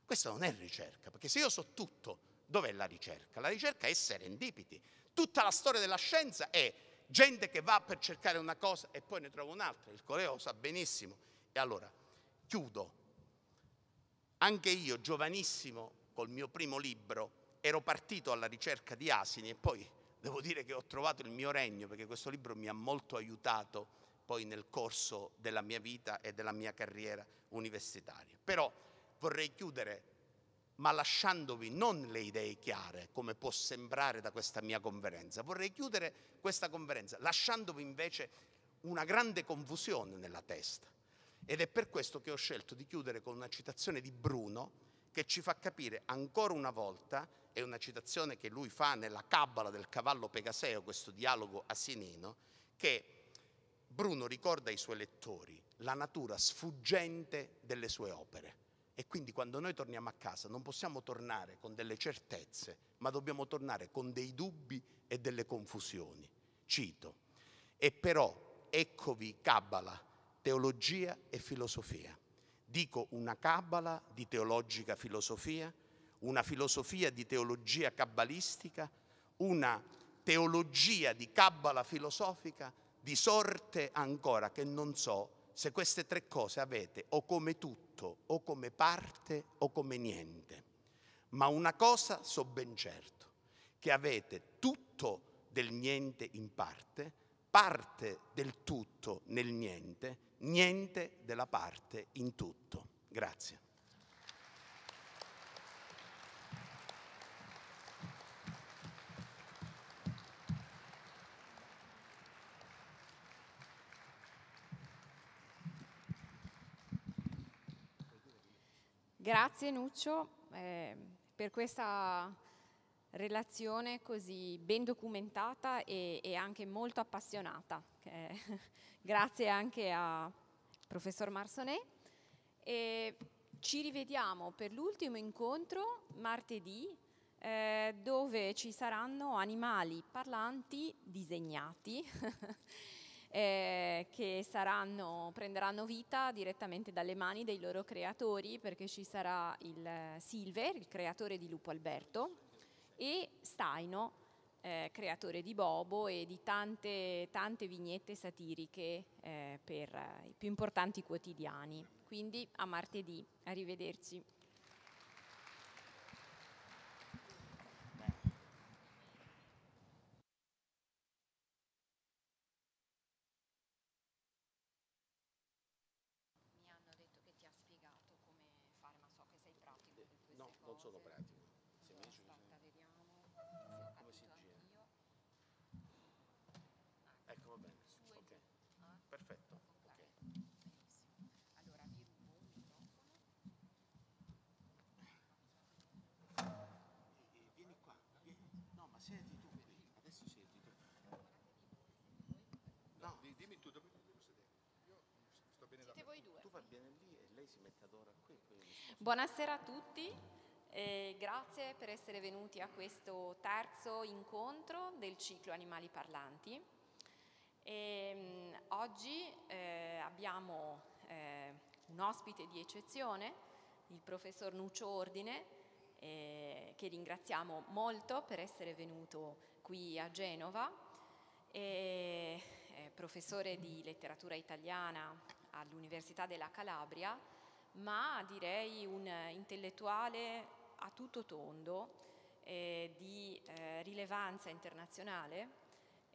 Questa non è ricerca, perché se io so tutto, dov'è la ricerca? La ricerca è serendipiti. Tutta la storia della scienza è gente che va per cercare una cosa e poi ne trova un'altra. Il Coreo lo sa benissimo. E allora, chiudo anche io, giovanissimo, col mio primo libro, ero partito alla ricerca di asini e poi devo dire che ho trovato il mio regno perché questo libro mi ha molto aiutato poi nel corso della mia vita e della mia carriera universitaria. Però vorrei chiudere ma lasciandovi non le idee chiare, come può sembrare da questa mia conferenza. Vorrei chiudere questa conferenza lasciandovi invece una grande confusione nella testa, ed è per questo che ho scelto di chiudere con una citazione di Bruno che ci fa capire ancora una volta, è una citazione che lui fa nella Cabala del cavallo Pegaseo, questo dialogo asinino, che Bruno ricorda ai suoi lettori la natura sfuggente delle sue opere. E quindi quando noi torniamo a casa non possiamo tornare con delle certezze, ma dobbiamo tornare con dei dubbi e delle confusioni. Cito, e però eccovi Cabala, teologia e filosofia. Dico una cabala di teologica filosofia, una filosofia di teologia cabalistica, una teologia di cabala filosofica di sorte ancora che non so se queste tre cose avete o come tutto o come parte o come niente. Ma una cosa so ben certo, che avete tutto del niente in parte parte del tutto nel niente, niente della parte in tutto. Grazie. Grazie Nuccio eh, per questa relazione così ben documentata e, e anche molto appassionata. grazie anche a professor Marsonet. E ci rivediamo per l'ultimo incontro martedì eh, dove ci saranno animali parlanti disegnati eh, che saranno, prenderanno vita direttamente dalle mani dei loro creatori perché ci sarà il eh, Silver, il creatore di Lupo Alberto, e Staino, eh, creatore di Bobo e di tante, tante vignette satiriche eh, per i più importanti quotidiani. Quindi a martedì, arrivederci. Buonasera a tutti e grazie per essere venuti a questo terzo incontro del ciclo Animali Parlanti. E, ehm, mh, oggi eh, abbiamo eh, un ospite di eccezione, il professor Nuccio Ordine, eh, che ringraziamo molto per essere venuto qui a Genova, e, eh, professore di letteratura italiana all'Università della Calabria ma direi un intellettuale a tutto tondo eh, di eh, rilevanza internazionale.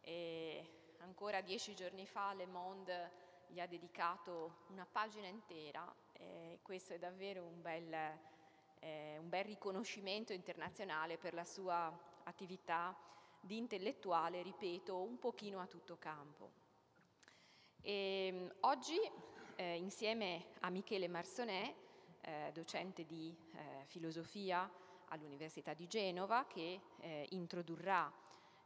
E ancora dieci giorni fa Le Monde gli ha dedicato una pagina intera e questo è davvero un bel, eh, un bel riconoscimento internazionale per la sua attività di intellettuale, ripeto, un pochino a tutto campo. E, ehm, oggi eh, insieme a Michele Marsonet, eh, docente di eh, filosofia all'Università di Genova, che eh, introdurrà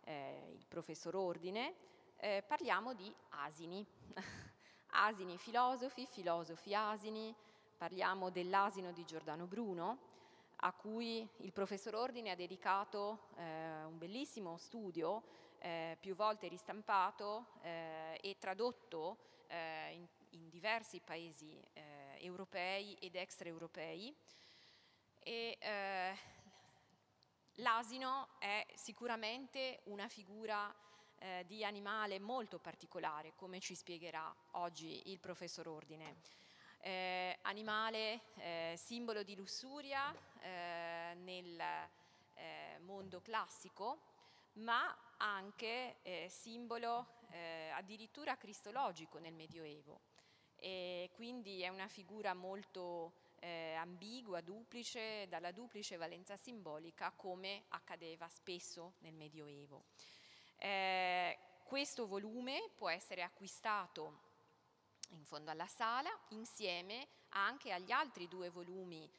eh, il professor Ordine, eh, parliamo di asini. asini filosofi, filosofi asini, parliamo dell'asino di Giordano Bruno, a cui il professor Ordine ha dedicato un bellissimo studio più volte ristampato e tradotto in in diversi paesi eh, europei ed extraeuropei e eh, l'asino è sicuramente una figura eh, di animale molto particolare, come ci spiegherà oggi il professor Ordine. Eh, animale eh, simbolo di lussuria eh, nel mondo classico, ma anche eh, simbolo eh, addirittura cristologico nel Medioevo e quindi è una figura molto eh, ambigua, duplice, dalla duplice valenza simbolica come accadeva spesso nel Medioevo. Eh, questo volume può essere acquistato in fondo alla sala insieme anche agli altri due volumi,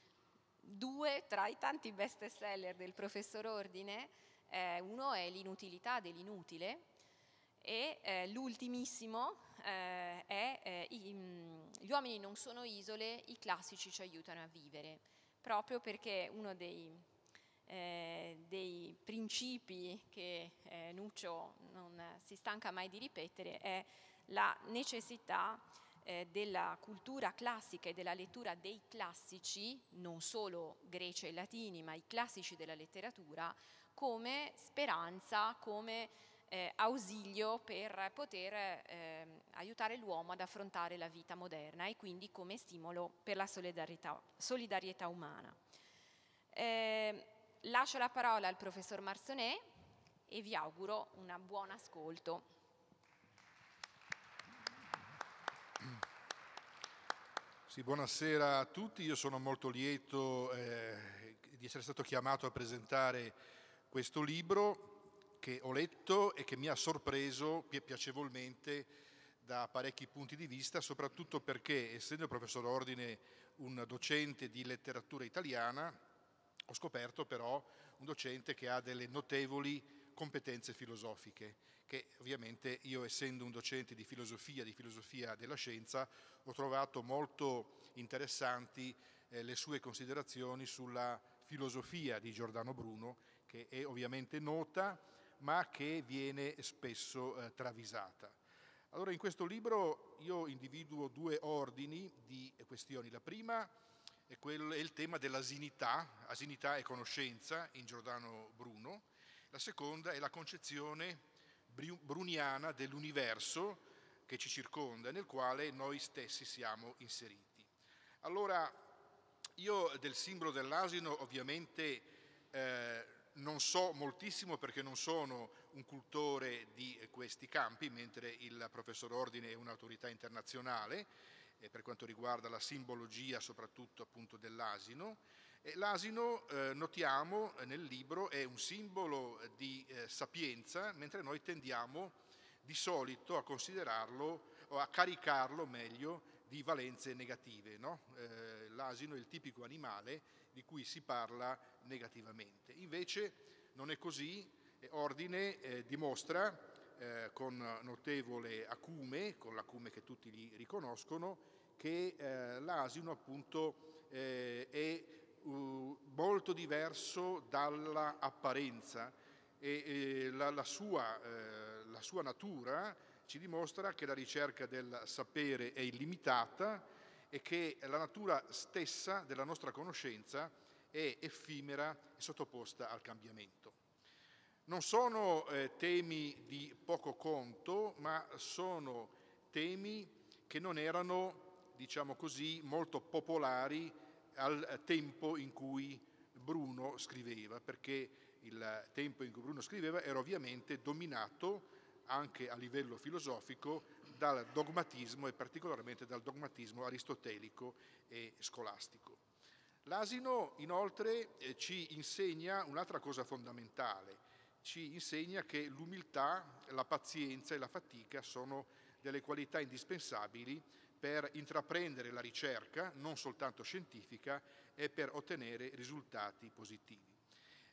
due tra i tanti best seller del professor Ordine, eh, uno è L'inutilità dell'inutile e eh, l'ultimissimo eh, è eh, mm, gli uomini non sono isole, i classici ci aiutano a vivere, proprio perché uno dei, eh, dei principi che eh, Nuccio non si stanca mai di ripetere è la necessità eh, della cultura classica e della lettura dei classici, non solo greci e latini, ma i classici della letteratura, come speranza, come eh, ausilio per poter eh, aiutare l'uomo ad affrontare la vita moderna e quindi come stimolo per la solidarietà, solidarietà umana. Eh, lascio la parola al professor Marsonet e vi auguro un buon ascolto. Sì, buonasera a tutti, io sono molto lieto eh, di essere stato chiamato a presentare questo libro che ho letto e che mi ha sorpreso piacevolmente da parecchi punti di vista, soprattutto perché, essendo il professor Ordine un docente di letteratura italiana, ho scoperto però un docente che ha delle notevoli competenze filosofiche, che ovviamente io essendo un docente di filosofia, di filosofia della scienza, ho trovato molto interessanti eh, le sue considerazioni sulla filosofia di Giordano Bruno, che è ovviamente nota ma che viene spesso eh, travisata. Allora in questo libro io individuo due ordini di questioni. La prima è, quello, è il tema dell'asinità, asinità e conoscenza in Giordano Bruno. La seconda è la concezione bruniana dell'universo che ci circonda, nel quale noi stessi siamo inseriti. Allora, io del simbolo dell'asino ovviamente eh, non so moltissimo perché non sono un cultore di questi campi, mentre il professor Ordine è un'autorità internazionale eh, per quanto riguarda la simbologia soprattutto appunto dell'asino. L'asino, eh, notiamo eh, nel libro, è un simbolo eh, di eh, sapienza, mentre noi tendiamo di solito a considerarlo o a caricarlo meglio di valenze negative. No? Eh, l'asino è il tipico animale di cui si parla negativamente. Invece non è così, eh, Ordine eh, dimostra eh, con notevole acume, con l'acume che tutti gli riconoscono, che eh, l'asino appunto eh, è uh, molto diverso dalla apparenza e, e la, la, sua, la sua natura ci dimostra che la ricerca del sapere è illimitata e che la natura stessa della nostra conoscenza è effimera e sottoposta al cambiamento. Non sono eh, temi di poco conto, ma sono temi che non erano, diciamo così, molto popolari al tempo in cui Bruno scriveva, perché il tempo in cui Bruno scriveva era ovviamente dominato anche a livello filosofico dal dogmatismo e particolarmente dal dogmatismo aristotelico e scolastico. L'asino inoltre eh, ci insegna un'altra cosa fondamentale, ci insegna che l'umiltà, la pazienza e la fatica sono delle qualità indispensabili per intraprendere la ricerca, non soltanto scientifica, e per ottenere risultati positivi.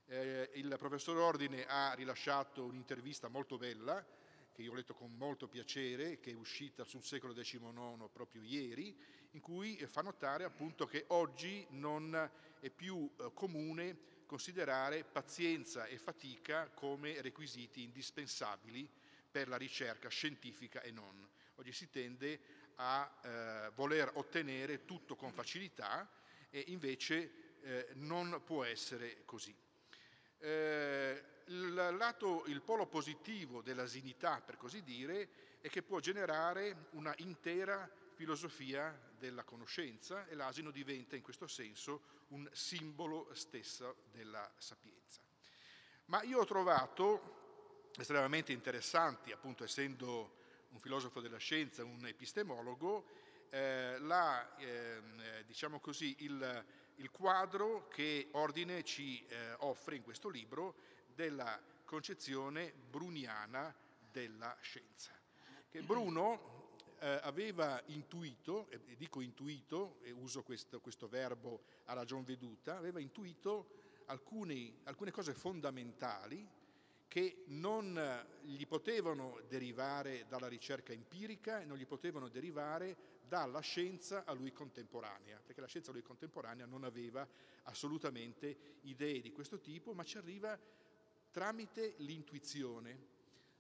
Eh, il professor Ordine ha rilasciato un'intervista molto bella che io ho letto con molto piacere, che è uscita sul secolo XIX proprio ieri, in cui eh, fa notare appunto che oggi non è più eh, comune considerare pazienza e fatica come requisiti indispensabili per la ricerca scientifica e non. Oggi si tende a eh, voler ottenere tutto con facilità e invece eh, non può essere così. Eh, lato, il polo positivo dell'asinità, per così dire, è che può generare una intera filosofia della conoscenza e l'asino diventa in questo senso un simbolo stesso della sapienza. Ma io ho trovato estremamente interessanti, appunto essendo un filosofo della scienza, un epistemologo, eh, la, ehm, eh, diciamo così, il, il, quadro che Ordine ci eh, offre in questo libro della concezione bruniana della scienza. Che Bruno eh, aveva intuito, e dico intuito, e uso questo, questo, verbo a ragion veduta, aveva intuito alcune, alcune cose fondamentali che non gli potevano derivare dalla ricerca empirica e non gli potevano derivare dalla scienza a lui contemporanea, perché la scienza a lui contemporanea non aveva assolutamente idee di questo tipo, ma ci arriva tramite l'intuizione,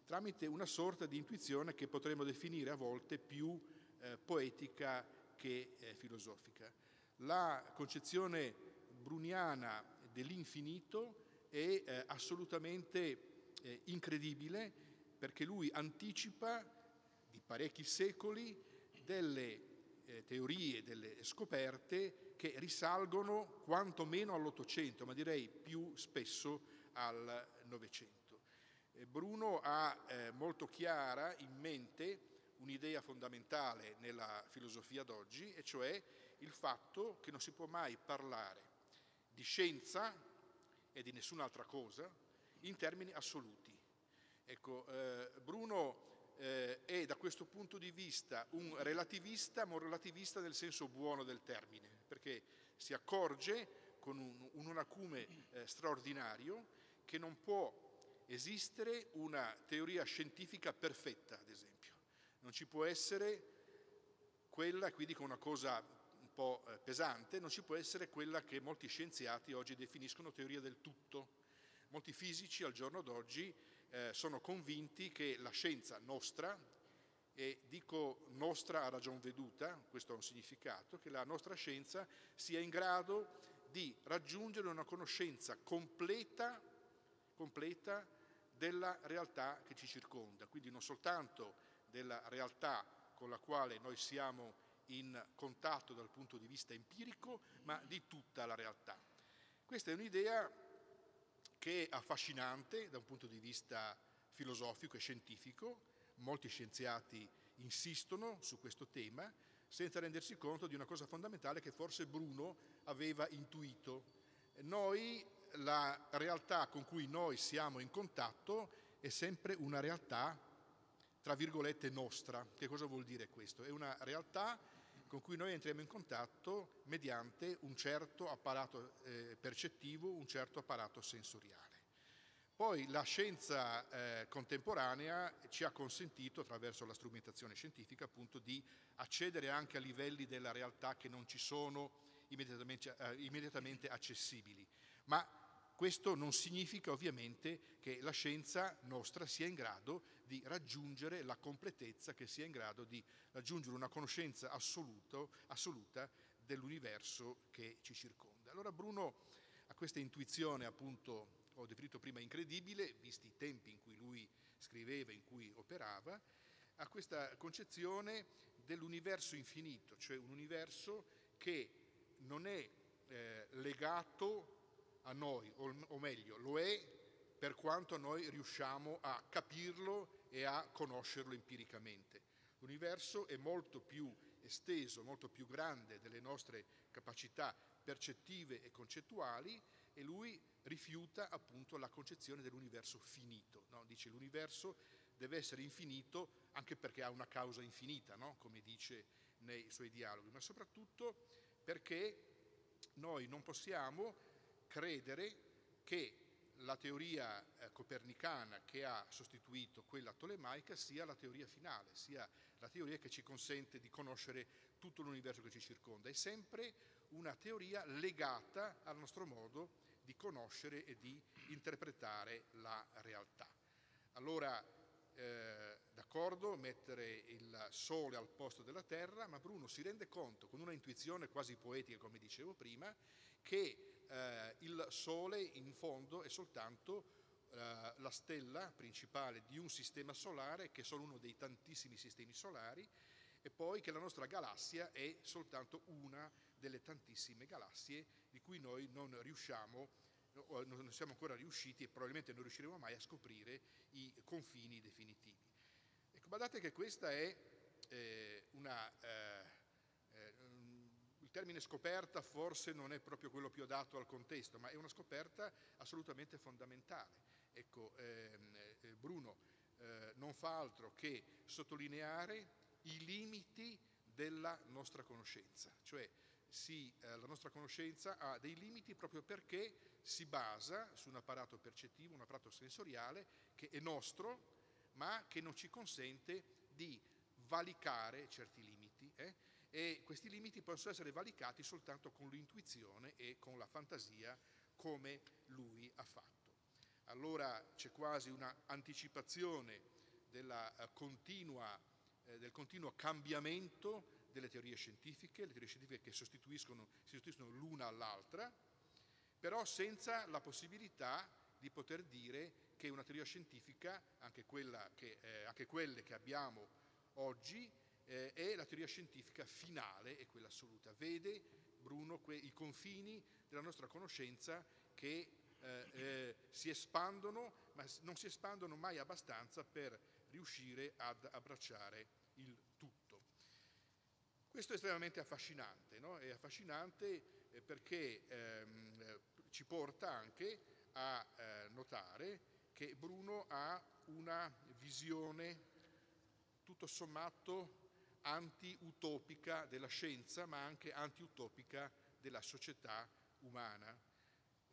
tramite una sorta di intuizione che potremmo definire a volte più eh, poetica che eh, filosofica. La concezione bruniana dell'infinito è eh, assolutamente eh, incredibile perché lui anticipa di parecchi secoli delle eh, teorie, delle scoperte che risalgono quantomeno all'Ottocento, ma direi più spesso al Novecento. Eh, Bruno ha eh, molto chiara in mente un'idea fondamentale nella filosofia d'oggi, e cioè il fatto che non si può mai parlare di scienza e di nessun'altra cosa in termini assoluti. Ecco, eh, Bruno eh, è da questo punto di vista un relativista, ma un relativista nel senso buono del termine, perché si accorge con un, un acume eh, straordinario che non può esistere una teoria scientifica perfetta, ad esempio. Non ci può essere quella, qui dico una cosa un po' eh, pesante, non ci può essere quella che molti scienziati oggi definiscono teoria del tutto. Molti fisici al giorno d'oggi eh, sono convinti che la scienza nostra, e dico nostra a ragion veduta, questo ha un significato, che la nostra scienza sia in grado di raggiungere una conoscenza completa completa della realtà che ci circonda, quindi non soltanto della realtà con la quale noi siamo in contatto dal punto di vista empirico, ma di tutta la realtà. Questa è un'idea che è affascinante da un punto di vista filosofico e scientifico, molti scienziati insistono su questo tema, senza rendersi conto di una cosa fondamentale che forse Bruno aveva intuito. Noi la realtà con cui noi siamo in contatto è sempre una realtà, tra virgolette, nostra. Che cosa vuol dire questo? È una realtà con cui noi entriamo in contatto mediante un certo apparato eh, percettivo, un certo apparato sensoriale. Poi la scienza eh, contemporanea ci ha consentito, attraverso la strumentazione scientifica, appunto, di accedere anche a livelli della realtà che non ci sono immediatamente, eh, immediatamente accessibili. Ma questo non significa ovviamente che la scienza nostra sia in grado di raggiungere la completezza, che sia in grado di raggiungere una conoscenza assoluto, assoluta dell'universo che ci circonda. Allora Bruno ha questa intuizione appunto ho definito prima incredibile, visti i tempi in cui lui scriveva, in cui operava, ha questa concezione dell'universo infinito, cioè un universo che non è eh, legato a noi, o, meglio, lo è per quanto noi riusciamo a capirlo e a conoscerlo empiricamente. L'universo è molto più esteso, molto più grande delle nostre capacità percettive e concettuali e lui rifiuta appunto la concezione dell'universo finito. No? Dice l'universo deve essere infinito anche perché ha una causa infinita, no? come dice nei suoi dialoghi, ma soprattutto perché noi non possiamo credere che la teoria eh, copernicana che ha sostituito quella tolemaica sia la teoria finale, sia la teoria che ci consente di conoscere tutto l'universo che ci circonda. È sempre una teoria legata al nostro modo di conoscere e di interpretare la realtà. Allora, eh, d'accordo, mettere il Sole al posto della Terra, ma Bruno si rende conto, con una intuizione quasi poetica, come dicevo prima, che Sole in fondo è soltanto eh, la stella principale di un sistema solare che è solo uno dei tantissimi sistemi solari e poi che la nostra galassia è soltanto una delle tantissime galassie di cui noi non riusciamo, non siamo ancora riusciti e probabilmente non riusciremo mai a scoprire i confini definitivi. Ecco, guardate che questa è eh, una eh, il termine scoperta forse non è proprio quello più adatto al contesto, ma è una scoperta assolutamente fondamentale. Ecco, ehm, eh, Bruno eh, non fa altro che sottolineare i limiti della nostra conoscenza, cioè sì, eh, la nostra conoscenza ha dei limiti proprio perché si basa su un apparato percettivo, un apparato sensoriale che è nostro, ma che non ci consente di valicare certi limiti eh, e questi limiti possono essere valicati soltanto con l'intuizione e con la fantasia come lui ha fatto. Allora c'è quasi un'anticipazione eh, eh, del continuo cambiamento delle teorie scientifiche, le teorie scientifiche che sostituiscono, si sostituiscono l'una all'altra, però senza la possibilità di poter dire che una teoria scientifica, anche, che, eh, anche quelle che abbiamo oggi, eh, e la teoria scientifica finale è quella assoluta. Vede Bruno que- i confini della nostra conoscenza che eh, eh, si espandono, ma non si espandono mai abbastanza per riuscire ad abbracciare il tutto. Questo è estremamente affascinante, no? è affascinante eh, perché ehm, ci porta anche a eh, notare che Bruno ha una visione tutto sommato antiutopica della scienza, ma anche antiutopica della società umana.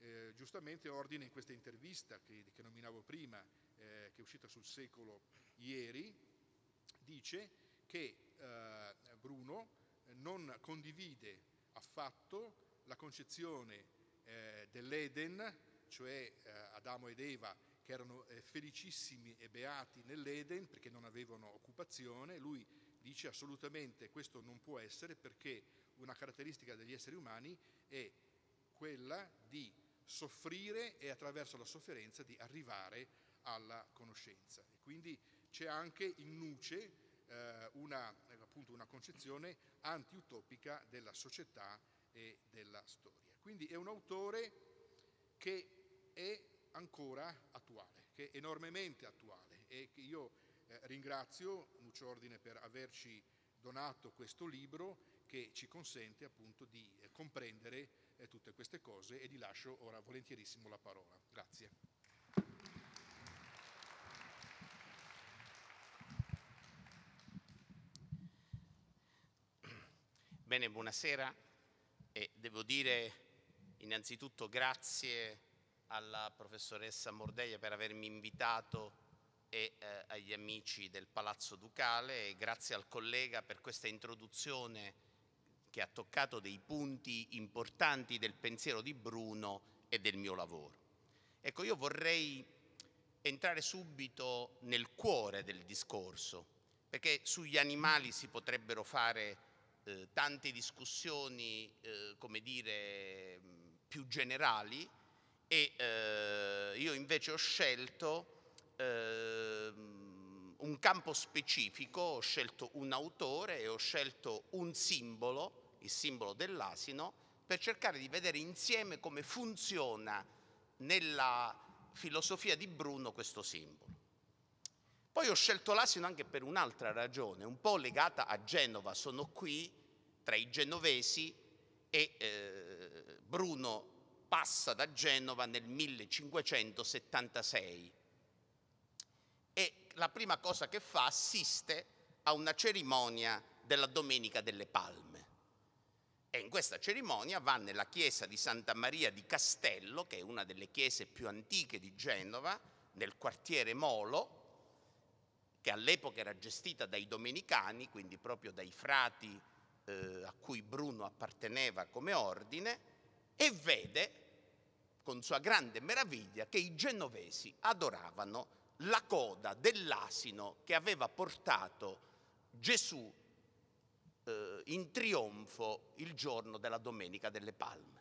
Eh, giustamente Ordine in questa intervista che, che nominavo prima, eh, che è uscita sul secolo ieri, dice che eh, Bruno eh, non condivide affatto la concezione eh, dell'Eden, cioè eh, Adamo ed Eva che erano felicissimi e beati nell'Eden perché non avevano occupazione, lui dice assolutamente questo non può essere perché una caratteristica degli esseri umani è quella di soffrire e attraverso la sofferenza di arrivare alla conoscenza. E quindi c'è anche in nuce eh, una, appunto, una concezione antiutopica della società e della storia. Quindi è un autore che è ancora attuale, che è enormemente attuale e che io eh, ringrazio Nuccio Ordine per averci donato questo libro che ci consente appunto di eh, comprendere eh, tutte queste cose e gli lascio ora volentierissimo la parola. Grazie. Bene, buonasera e devo dire innanzitutto grazie alla professoressa Mordeglia per avermi invitato e eh, agli amici del Palazzo Ducale e grazie al collega per questa introduzione che ha toccato dei punti importanti del pensiero di Bruno e del mio lavoro. Ecco, io vorrei entrare subito nel cuore del discorso, perché sugli animali si potrebbero fare eh, tante discussioni, eh, come dire, più generali e eh, io invece ho scelto ehm, un campo specifico, ho scelto un autore e ho scelto un simbolo, il simbolo dell'asino, per cercare di vedere insieme come funziona nella filosofia di Bruno questo simbolo. Poi ho scelto l'asino anche per un'altra ragione, un po' legata a Genova, sono qui tra i genovesi e eh, Bruno passa da Genova nel 1576 la prima cosa che fa assiste a una cerimonia della Domenica delle Palme. E in questa cerimonia va nella chiesa di Santa Maria di Castello, che è una delle chiese più antiche di Genova, nel quartiere Molo, che all'epoca era gestita dai domenicani, quindi proprio dai frati eh, a cui Bruno apparteneva come ordine, e vede con sua grande meraviglia che i genovesi adoravano la coda dell'asino che aveva portato Gesù eh, in trionfo il giorno della Domenica delle Palme.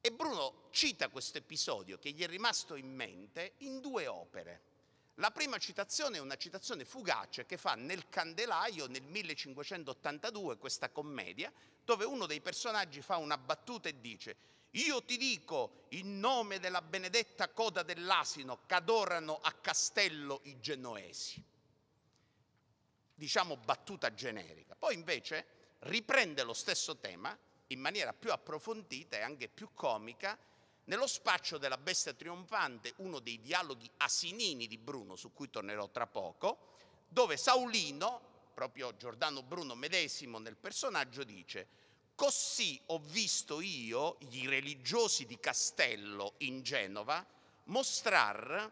E Bruno cita questo episodio che gli è rimasto in mente in due opere. La prima citazione è una citazione fugace che fa nel Candelaio nel 1582 questa commedia dove uno dei personaggi fa una battuta e dice io ti dico, in nome della benedetta coda dell'asino, cadorano a castello i genoesi. Diciamo battuta generica. Poi invece riprende lo stesso tema in maniera più approfondita e anche più comica nello spaccio della bestia trionfante, uno dei dialoghi asinini di Bruno, su cui tornerò tra poco, dove Saulino, proprio Giordano Bruno medesimo nel personaggio, dice Così ho visto io gli religiosi di Castello in Genova mostrar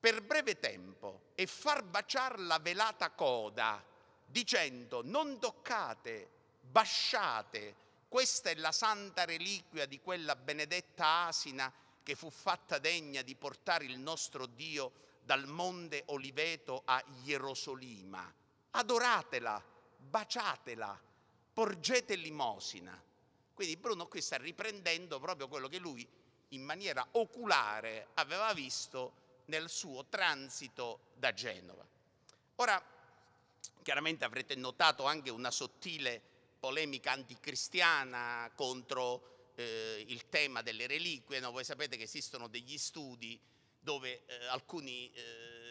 per breve tempo e far baciare la velata coda dicendo non toccate, basciate, questa è la santa reliquia di quella benedetta asina che fu fatta degna di portare il nostro Dio dal monte Oliveto a Gerosolima. Adoratela, baciatela porgete limosina. Quindi Bruno qui sta riprendendo proprio quello che lui in maniera oculare aveva visto nel suo transito da Genova. Ora, chiaramente avrete notato anche una sottile polemica anticristiana contro eh, il tema delle reliquie, no? voi sapete che esistono degli studi dove eh, alcuni eh,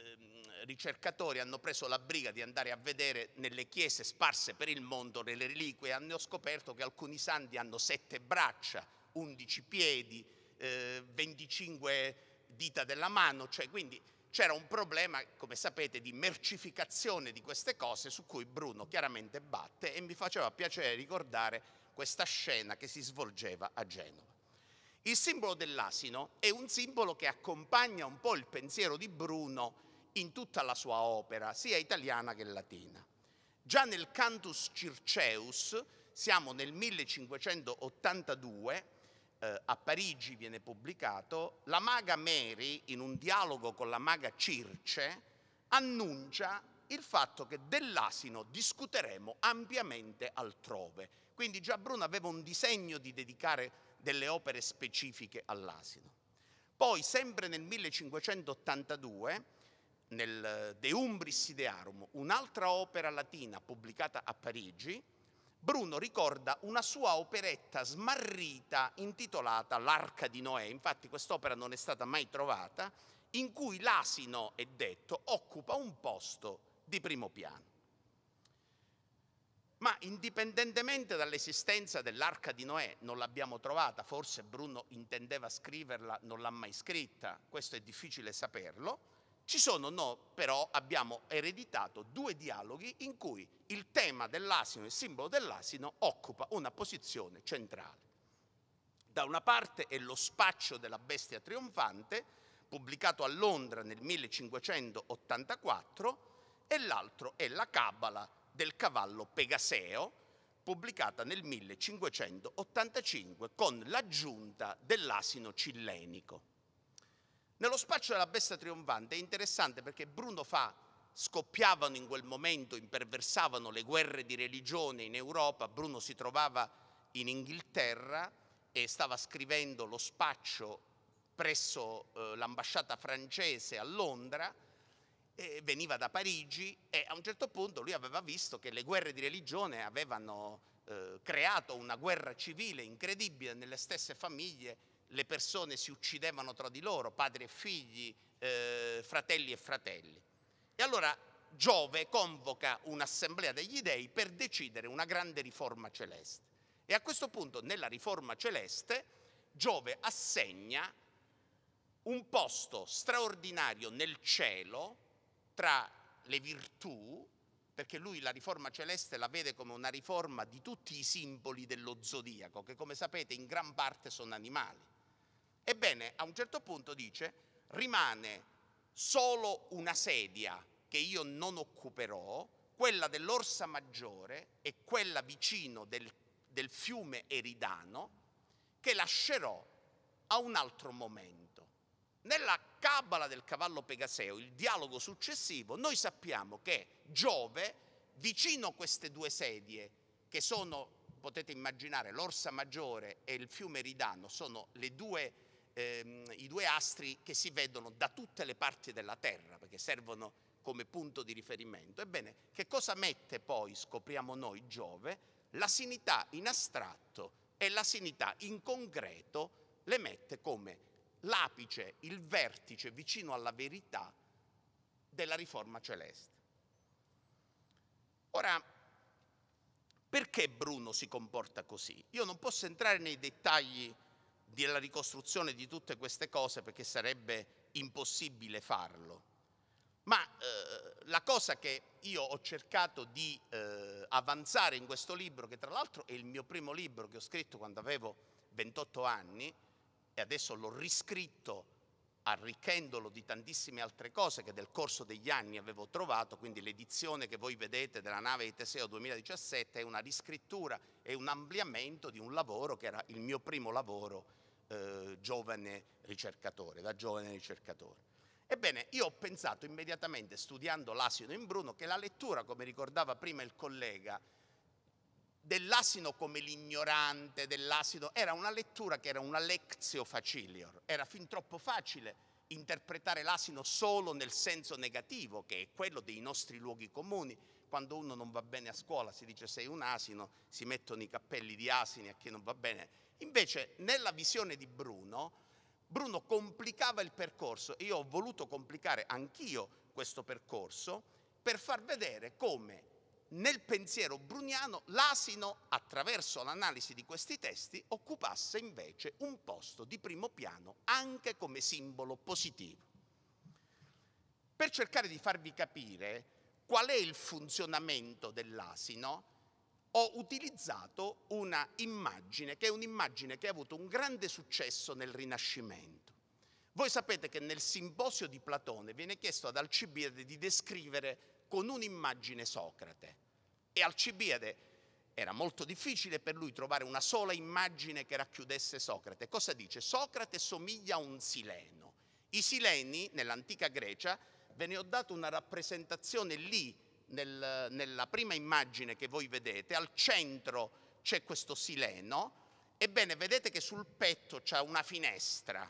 ricercatori hanno preso la briga di andare a vedere nelle chiese sparse per il mondo le reliquie e hanno scoperto che alcuni santi hanno sette braccia, undici piedi, eh, 25 dita della mano, cioè quindi c'era un problema, come sapete, di mercificazione di queste cose su cui Bruno chiaramente batte e mi faceva piacere ricordare questa scena che si svolgeva a Genova. Il simbolo dell'asino è un simbolo che accompagna un po' il pensiero di Bruno in tutta la sua opera, sia italiana che latina. Già nel Cantus Circeus, siamo nel 1582, eh, a Parigi viene pubblicato, la maga Mary, in un dialogo con la maga Circe, annuncia il fatto che dell'asino discuteremo ampiamente altrove. Quindi già Bruno aveva un disegno di dedicare delle opere specifiche all'asino. Poi, sempre nel 1582, nel eh, De Umbris Idearum, un'altra opera latina pubblicata a Parigi, Bruno ricorda una sua operetta smarrita intitolata L'arca di Noè, infatti quest'opera non è stata mai trovata, in cui l'asino, è detto, occupa un posto di primo piano. Ma indipendentemente dall'esistenza dell'arca di Noè, non l'abbiamo trovata, forse Bruno intendeva scriverla, non l'ha mai scritta, questo è difficile saperlo, ci sono no, però abbiamo ereditato due dialoghi in cui il tema dell'asino, il simbolo dell'asino, occupa una posizione centrale. Da una parte è lo spaccio della bestia trionfante, pubblicato a Londra nel 1584, e l'altro è la cabala del cavallo Pegaseo, pubblicata nel 1585 con l'aggiunta dell'asino cillenico. Nello spaccio della bestia trionfante è interessante perché Bruno fa scoppiavano in quel momento, imperversavano le guerre di religione in Europa, Bruno si trovava in Inghilterra e stava scrivendo lo spaccio presso eh, l'ambasciata francese a Londra, veniva da Parigi e a un certo punto lui aveva visto che le guerre di religione avevano eh, creato una guerra civile incredibile nelle stesse famiglie le persone si uccidevano tra di loro, padri e figli, eh, fratelli e fratelli. E allora Giove convoca un'assemblea degli dei per decidere una grande riforma celeste. E a questo punto, nella riforma celeste, Giove assegna un posto straordinario nel cielo tra le virtù, perché lui la riforma celeste la vede come una riforma di tutti i simboli dello zodiaco, che come sapete in gran parte sono animali. Ebbene, a un certo punto dice, rimane solo una sedia che io non occuperò, quella dell'Orsa Maggiore e quella vicino del, del fiume Eridano, che lascerò a un altro momento. Nella cabala del cavallo Pegaseo, il dialogo successivo, noi sappiamo che Giove, vicino a queste due sedie, che sono, potete immaginare, l'Orsa Maggiore e il fiume Eridano, sono le due sedie, ehm, i due astri che si vedono da tutte le parti della Terra, perché servono come punto di riferimento. Ebbene, che cosa mette poi, scopriamo noi, Giove? La sinità in astratto e la sinità in concreto le mette come l'apice, il vertice vicino alla verità della riforma celeste. Ora, perché Bruno si comporta così? Io non posso entrare nei dettagli della ricostruzione di tutte queste cose perché sarebbe impossibile farlo. Ma eh, la cosa che io ho cercato di eh, avanzare in questo libro, che tra l'altro è il mio primo libro che ho scritto quando avevo 28 anni e adesso l'ho riscritto arricchendolo di tantissime altre cose che nel corso degli anni avevo trovato, quindi l'edizione che voi vedete della nave di Teseo 2017 è una riscrittura, e un ampliamento di un lavoro che era il mio primo lavoro eh, giovane ricercatore, da giovane ricercatore. Ebbene, io ho pensato immediatamente, studiando l'asino in Bruno, che la lettura, come ricordava prima il collega, dell'asino come l'ignorante, dell'asino, era una lettura che era una lectio facilior, era fin troppo facile interpretare l'asino solo nel senso negativo, che è quello dei nostri luoghi comuni. Quando uno non va bene a scuola si dice sei un asino, si mettono i cappelli di asini a chi non va bene Invece nella visione di Bruno, Bruno complicava il percorso e io ho voluto complicare anch'io questo percorso per far vedere come nel pensiero bruniano l'asino, attraverso l'analisi di questi testi, occupasse invece un posto di primo piano anche come simbolo positivo. Per cercare di farvi capire qual è il funzionamento dell'asino, ho utilizzato una immagine che è un'immagine che ha avuto un grande successo nel Rinascimento. Voi sapete che nel simposio di Platone viene chiesto ad Alcibiade di descrivere con un'immagine Socrate e Alcibiade era molto difficile per lui trovare una sola immagine che racchiudesse Socrate. Cosa dice? Socrate somiglia a un sileno. I sileni nell'antica Grecia ve ne ho dato una rappresentazione lì nel, nella prima immagine che voi vedete, al centro c'è questo sileno, ebbene vedete che sul petto c'è una finestra.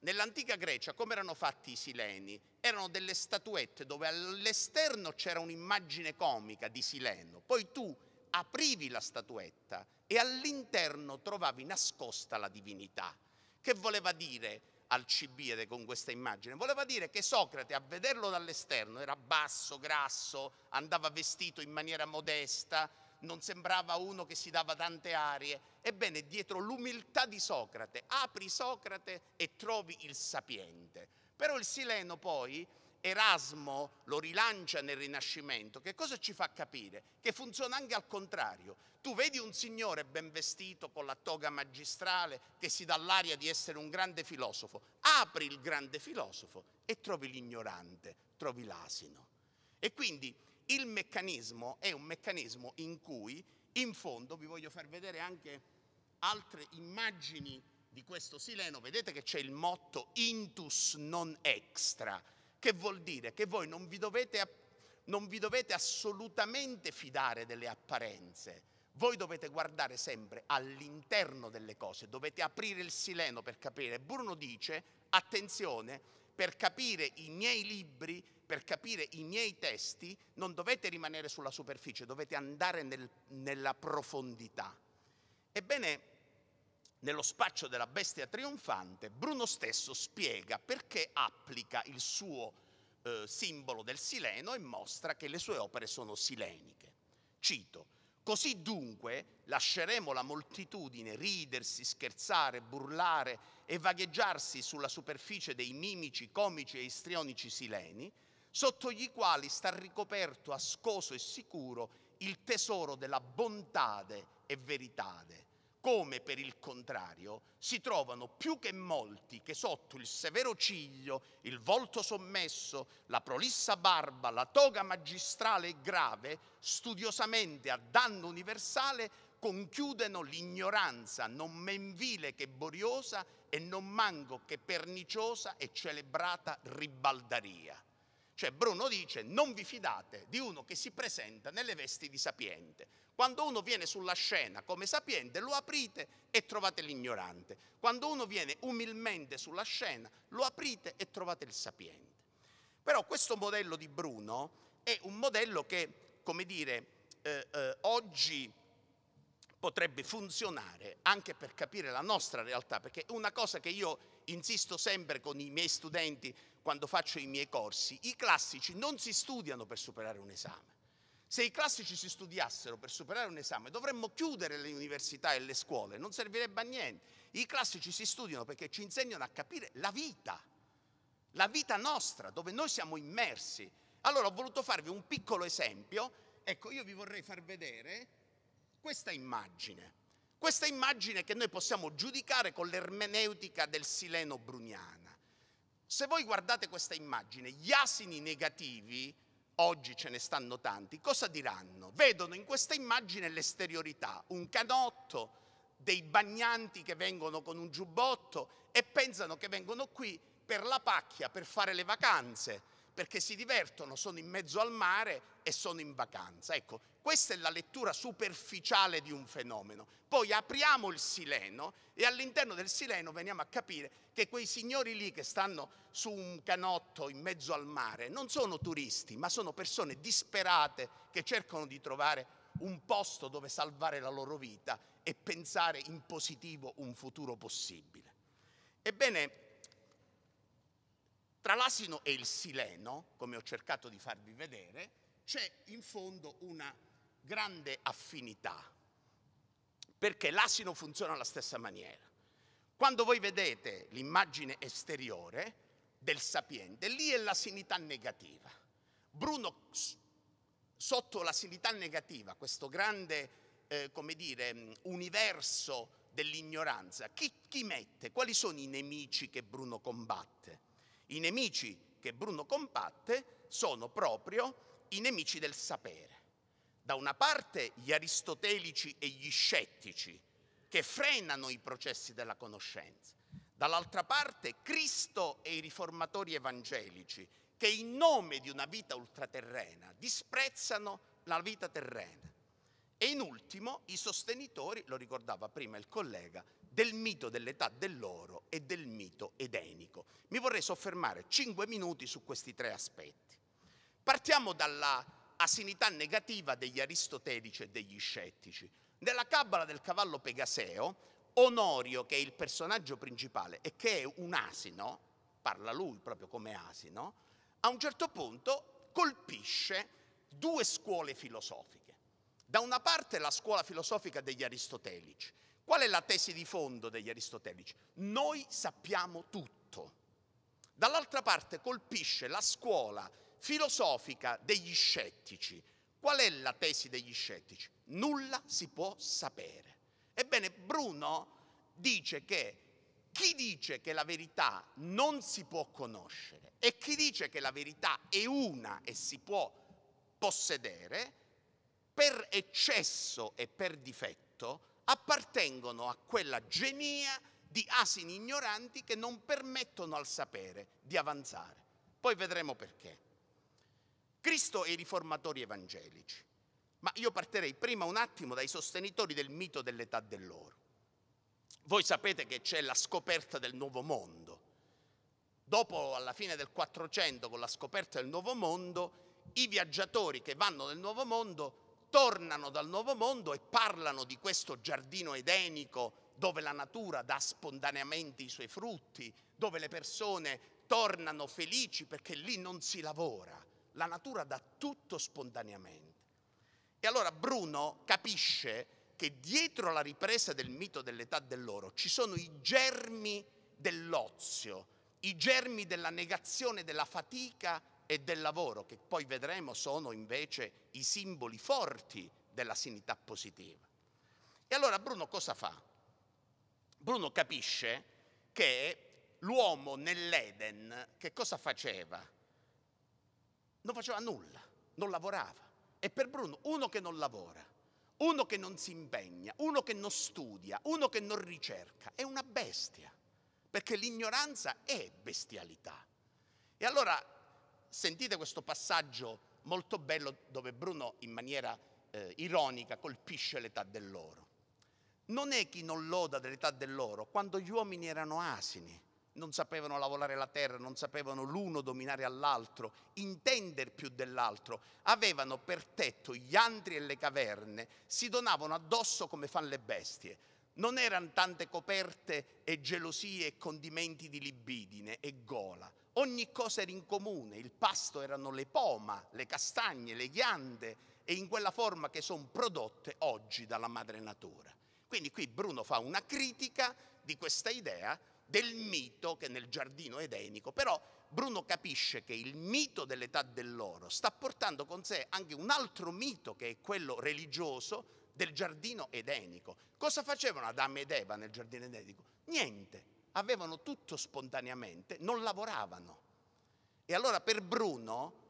Nell'antica Grecia come erano fatti i sileni? Erano delle statuette dove all'esterno c'era un'immagine comica di sileno, poi tu aprivi la statuetta e all'interno trovavi nascosta la divinità, che voleva dire Alcibide con questa immagine, voleva dire che Socrate a vederlo dall'esterno era basso, grasso, andava vestito in maniera modesta, non sembrava uno che si dava tante arie. Ebbene, dietro l'umiltà di Socrate, apri Socrate e trovi il sapiente. Però il Sileno poi Erasmo lo rilancia nel Rinascimento, che cosa ci fa capire? Che funziona anche al contrario. Tu vedi un signore ben vestito con la toga magistrale che si dà l'aria di essere un grande filosofo, apri il grande filosofo e trovi l'ignorante, trovi l'asino. E quindi il meccanismo è un meccanismo in cui, in fondo, vi voglio far vedere anche altre immagini di questo sileno, vedete che c'è il motto intus non extra, che vuol dire? Che voi non vi dovete, non vi dovete assolutamente fidare delle apparenze. Voi dovete guardare sempre all'interno delle cose, dovete aprire il sileno per capire. Bruno dice, attenzione, per capire i miei libri, per capire i miei testi, non dovete rimanere sulla superficie, dovete andare nel, nella profondità. Ebbene, nello spaccio della bestia trionfante, Bruno stesso spiega perché applica il suo eh, simbolo del Sileno e mostra che le sue opere sono sileniche. Cito, così dunque lasceremo la moltitudine ridersi, scherzare, burlare e vagheggiarsi sulla superficie dei mimici, comici e istrionici sileni, sotto gli quali sta ricoperto, ascoso e sicuro il tesoro della bontade e veritade come per il contrario si trovano più che molti che sotto il severo ciglio, il volto sommesso, la prolissa barba, la toga magistrale e grave, studiosamente a danno universale, conchiudono l'ignoranza non men vile che boriosa e non manco che perniciosa e celebrata ribaldaria. Cioè Bruno dice non vi fidate di uno che si presenta nelle vesti di sapiente. Quando uno viene sulla scena come sapiente lo aprite e trovate l'ignorante. Quando uno viene umilmente sulla scena lo aprite e trovate il sapiente. Però questo modello di Bruno è un modello che, come dire, eh, eh, oggi potrebbe funzionare anche per capire la nostra realtà, perché una cosa che io insisto sempre con i miei studenti quando faccio i miei corsi, i classici non si studiano per superare un esame. Se i classici si studiassero per superare un esame, dovremmo chiudere le università e le scuole, non servirebbe a niente. I classici si studiano perché ci insegnano a capire la vita, la vita nostra, dove noi siamo immersi. Allora ho voluto farvi un piccolo esempio. Ecco, io vi vorrei far vedere questa immagine. Questa immagine che noi possiamo giudicare con l'ermeneutica del sileno bruniana. Se voi guardate questa immagine, gli asini negativi, oggi ce ne stanno tanti, cosa diranno? Vedono in questa immagine l'esteriorità, un canotto, dei bagnanti che vengono con un giubbotto e pensano che vengono qui per la pacchia, per fare le vacanze, perché si divertono, sono in mezzo al mare e sono in vacanza. Ecco, questa è la lettura superficiale di un fenomeno. Poi apriamo il Sileno e all'interno del Sileno veniamo a capire che quei signori lì che stanno su un canotto in mezzo al mare non sono turisti, ma sono persone disperate che cercano di trovare un posto dove salvare la loro vita e pensare in positivo un futuro possibile. Ebbene, tra l'asino e il sileno, come ho cercato di farvi vedere, c'è in fondo una grande affinità, perché l'asino funziona alla stessa maniera. Quando voi vedete l'immagine esteriore del sapiente, lì è l'asinità negativa. Bruno, sotto l'asinità negativa, questo grande, eh, come dire, mm, universo dell'ignoranza, chi, chi mette? Quali sono i nemici che Bruno combatte? I nemici che Bruno combatte sono proprio i nemici del sapere. Da una parte gli aristotelici e gli scettici che frenano i processi della conoscenza, dall'altra parte Cristo e i riformatori evangelici che in nome di una vita ultraterrena disprezzano la vita terrena. E in ultimo i sostenitori, lo ricordava prima il collega, del mito dell'età dell'oro e del mito edenico. Mi vorrei soffermare cinque minuti su questi tre aspetti. Partiamo dalla asinità negativa degli aristotelici e degli scettici. Nella Cabala del cavallo Pegaseo, Onorio, che è il personaggio principale e che è un asino, parla lui proprio come asino, a un certo punto colpisce due scuole filosofiche. Da una parte la scuola filosofica degli aristotelici, Qual è la tesi di fondo degli aristotelici? Noi sappiamo tutto. Dall'altra parte colpisce la scuola filosofica degli scettici. Qual è la tesi degli scettici? Nulla si può sapere. Ebbene, Bruno dice che chi dice che la verità non si può conoscere e chi dice che la verità è una e si può possedere, per eccesso e per difetto, appartengono a quella genia di asini ignoranti che non permettono al sapere di avanzare. Poi vedremo perché. Cristo e i riformatori evangelici. Ma io partirei prima un attimo dai sostenitori del mito dell'età dell'oro. Voi sapete che c'è la scoperta del nuovo mondo. Dopo, alla fine del 400, con la scoperta del nuovo mondo, i viaggiatori che vanno nel nuovo mondo tornano dal Nuovo Mondo e parlano di questo giardino edenico dove la natura dà spontaneamente i suoi frutti, dove le persone tornano felici perché lì non si lavora, la natura dà tutto spontaneamente. E allora Bruno capisce che dietro la ripresa del mito dell'età dell'oro ci sono i germi dell'ozio, i germi della negazione della fatica e del lavoro, che poi vedremo sono invece i simboli forti della sanità positiva. E allora Bruno cosa fa? Bruno capisce che l'uomo nell'Eden che cosa faceva? Non faceva nulla, non lavorava. E per Bruno uno che non lavora, uno che non si impegna, uno che non studia, uno che non ricerca, è una bestia, perché l'ignoranza è bestialità. E allora sentite questo passaggio molto bello dove Bruno in maniera eh, ironica colpisce l'età dell'oro. Non è chi non loda dell'età dell'oro, quando gli uomini erano asini, non sapevano lavorare la terra, non sapevano l'uno dominare all'altro, intender più dell'altro, avevano per tetto gli antri e le caverne, si donavano addosso come fanno le bestie. Non erano tante coperte e gelosie e condimenti di libidine e gola, Ogni cosa era in comune, il pasto erano le poma, le castagne, le ghiande e in quella forma che sono prodotte oggi dalla madre natura. Quindi qui Bruno fa una critica di questa idea del mito che nel giardino edenico, però Bruno capisce che il mito dell'età dell'oro sta portando con sé anche un altro mito che è quello religioso del giardino edenico. Cosa facevano Adamo ed Eva nel giardino edenico? Niente, avevano tutto spontaneamente, non lavoravano. E allora per Bruno,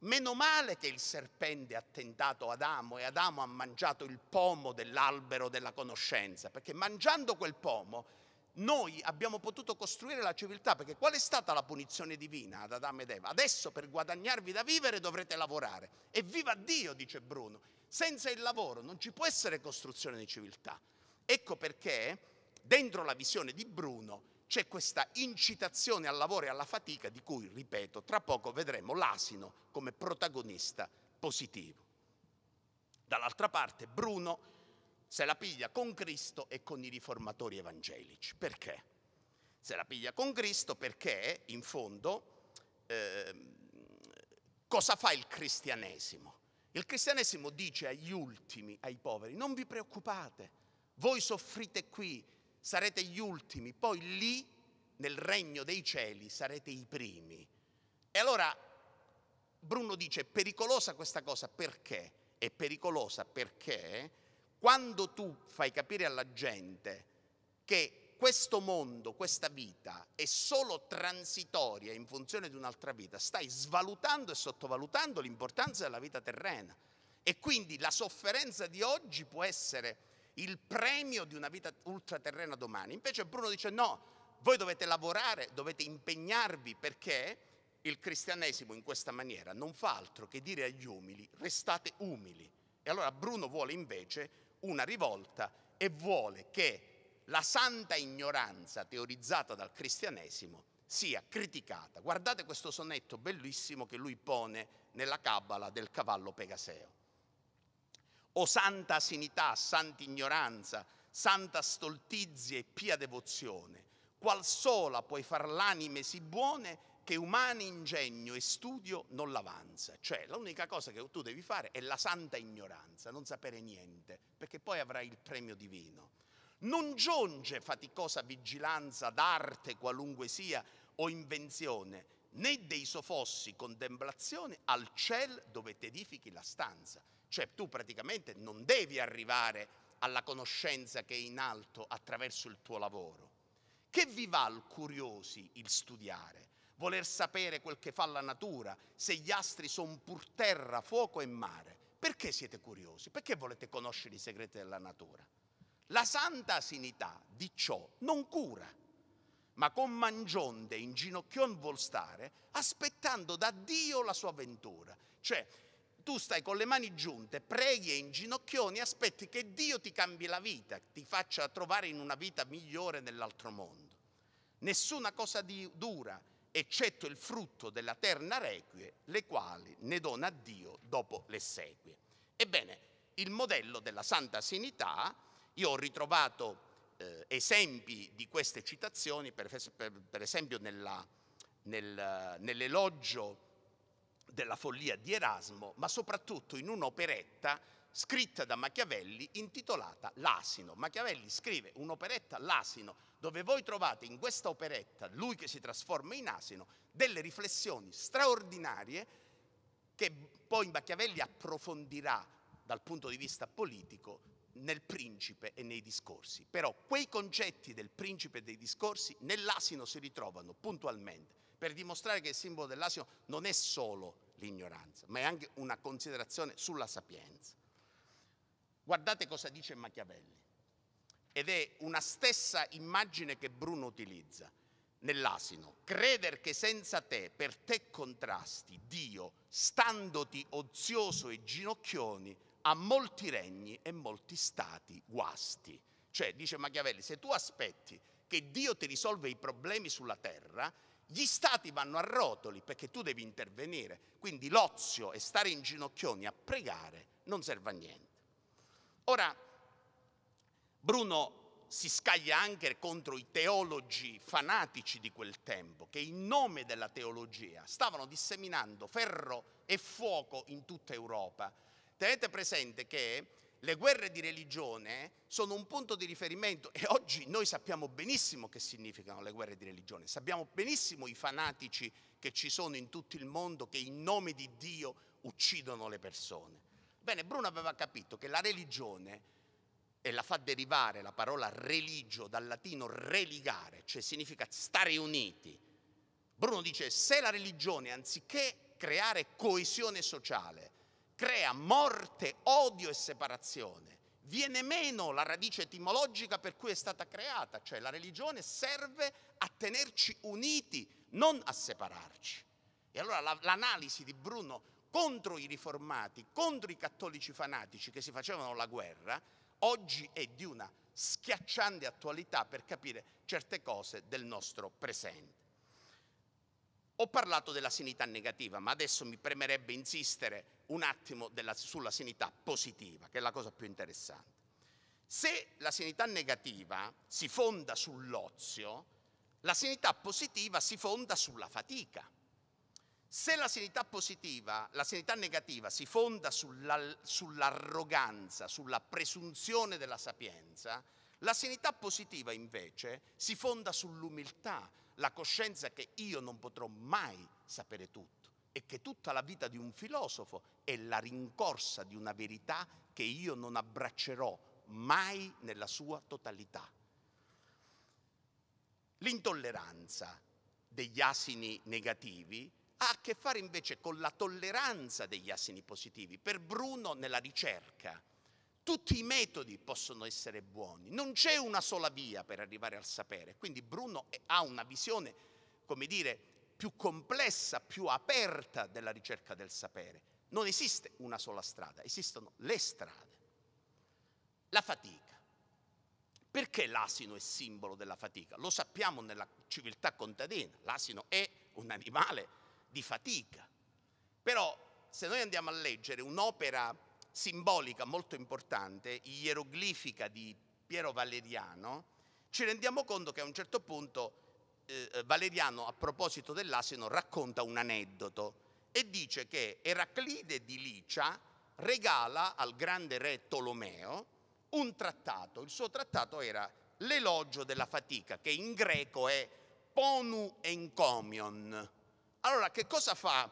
meno male che il serpente ha tentato Adamo e Adamo ha mangiato il pomo dell'albero della conoscenza, perché mangiando quel pomo noi abbiamo potuto costruire la civiltà, perché qual è stata la punizione divina ad Adamo ed Eva? Adesso per guadagnarvi da vivere dovrete lavorare. E viva Dio, dice Bruno, senza il lavoro non ci può essere costruzione di civiltà. Ecco perché dentro la visione di Bruno c'è questa incitazione al lavoro e alla fatica di cui, ripeto, tra poco vedremo l'asino come protagonista positivo. Dall'altra parte Bruno se la piglia con Cristo e con i riformatori evangelici. Perché? Se la piglia con Cristo perché, in fondo, eh, cosa fa il cristianesimo? Il cristianesimo dice agli ultimi, ai poveri, non vi preoccupate, voi soffrite qui, sarete gli ultimi, poi lì nel regno dei cieli sarete i primi. E allora Bruno dice, è pericolosa questa cosa perché? È pericolosa perché quando tu fai capire alla gente che questo mondo, questa vita è solo transitoria in funzione di un'altra vita, stai svalutando e sottovalutando l'importanza della vita terrena. E quindi la sofferenza di oggi può essere il premio di una vita ultraterrena domani. Invece Bruno dice no, voi dovete lavorare, dovete impegnarvi perché il cristianesimo in questa maniera non fa altro che dire agli umili restate umili. E allora Bruno vuole invece una rivolta e vuole che la santa ignoranza teorizzata dal cristianesimo sia criticata. Guardate questo sonetto bellissimo che lui pone nella cabala del cavallo Pegaseo. O santa asinità, santa ignoranza, santa stoltizia e pia devozione, qual sola puoi far l'anime sì buone che umani ingegno e studio non l'avanza. Cioè, l'unica cosa che tu devi fare è la santa ignoranza, non sapere niente, perché poi avrai il premio divino. Non giunge faticosa vigilanza d'arte qualunque sia o invenzione, né dei sofossi contemplazione al ciel dove edifichi la stanza. Cioè tu praticamente non devi arrivare alla conoscenza che è in alto attraverso il tuo lavoro. Che vi va al curiosi il studiare, voler sapere quel che fa la natura, se gli astri sono pur terra, fuoco e mare? Perché siete curiosi? Perché volete conoscere i segreti della natura? La santa asinità di ciò non cura, ma con mangionde in ginocchion vuol stare, aspettando da Dio la sua avventura. Cioè, tu stai con le mani giunte, preghi e inginocchioni, aspetti che Dio ti cambi la vita, ti faccia trovare in una vita migliore nell'altro mondo. Nessuna cosa di dura, eccetto il frutto della terna requie, le quali ne dona a Dio dopo le sequie. Ebbene, il modello della santa sanità, io ho ritrovato eh, esempi di queste citazioni, per, per esempio nella, nel, nell'elogio della follia di Erasmo, ma soprattutto in un'operetta scritta da Machiavelli intitolata L'asino. Machiavelli scrive un'operetta L'asino, dove voi trovate in questa operetta, lui che si trasforma in asino, delle riflessioni straordinarie che poi Machiavelli approfondirà dal punto di vista politico nel principe e nei discorsi. Però quei concetti del principe e dei discorsi nell'asino si ritrovano puntualmente per dimostrare che il simbolo dell'asino non è solo l'ignoranza, ma è anche una considerazione sulla sapienza. Guardate cosa dice Machiavelli, ed è una stessa immagine che Bruno utilizza nell'asino. Creder che senza te, per te contrasti, Dio, standoti ozioso e ginocchioni, ha molti regni e molti stati guasti. Cioè, dice Machiavelli, se tu aspetti che Dio ti risolve i problemi sulla terra, gli stati vanno a rotoli perché tu devi intervenire, quindi l'ozio e stare in ginocchioni a pregare non serve a niente. Ora, Bruno si scaglia anche contro i teologi fanatici di quel tempo, che in nome della teologia stavano disseminando ferro e fuoco in tutta Europa. Tenete presente che le guerre di religione sono un punto di riferimento e oggi noi sappiamo benissimo che significano le guerre di religione, sappiamo benissimo i fanatici che ci sono in tutto il mondo che in nome di Dio uccidono le persone. Bene, Bruno aveva capito che la religione, e la fa derivare la parola religio dal latino religare, cioè significa stare uniti. Bruno dice se la religione anziché creare coesione sociale, crea morte, odio e separazione. Viene meno la radice etimologica per cui è stata creata, cioè la religione serve a tenerci uniti, non a separarci. E allora la, l'analisi di Bruno contro i riformati, contro i cattolici fanatici che si facevano la guerra, oggi è di una schiacciante attualità per capire certe cose del nostro presente. Ho parlato della sanità negativa, ma adesso mi premerebbe insistere un attimo della, sulla sanità positiva, che è la cosa più interessante. Se la sanità negativa si fonda sull'ozio, la sanità positiva si fonda sulla fatica. Se la sanità positiva, la sanità negativa si fonda sulla, sull'arroganza, sulla presunzione della sapienza, la sanità positiva invece si fonda sull'umiltà, la coscienza che io non potrò mai sapere tutto e che tutta la vita di un filosofo è la rincorsa di una verità che io non abbraccerò mai nella sua totalità. L'intolleranza degli asini negativi ha a che fare invece con la tolleranza degli asini positivi. Per Bruno nella ricerca tutti i metodi possono essere buoni, non c'è una sola via per arrivare al sapere. Quindi Bruno ha una visione, come dire, più complessa, più aperta della ricerca del sapere. Non esiste una sola strada, esistono le strade. La fatica. Perché l'asino è simbolo della fatica? Lo sappiamo nella civiltà contadina, l'asino è un animale di fatica. Però se noi andiamo a leggere un'opera simbolica molto importante, ieroglifica di Piero Valeriano, ci rendiamo conto che a un certo punto eh, Valeriano, a proposito dell'asino, racconta un aneddoto e dice che Eraclide di Licia regala al grande re Tolomeo un trattato, il suo trattato era l'elogio della fatica, che in greco è ponu encomion. Allora, che cosa fa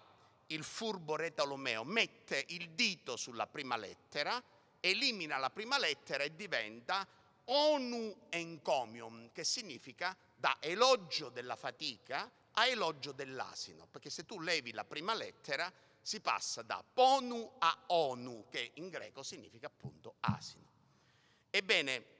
il furbo re Tolomeo mette il dito sulla prima lettera, elimina la prima lettera e diventa onu encomium, che significa da elogio della fatica a elogio dell'asino, perché se tu levi la prima lettera si passa da ponu a onu, che in greco significa appunto asino. Ebbene,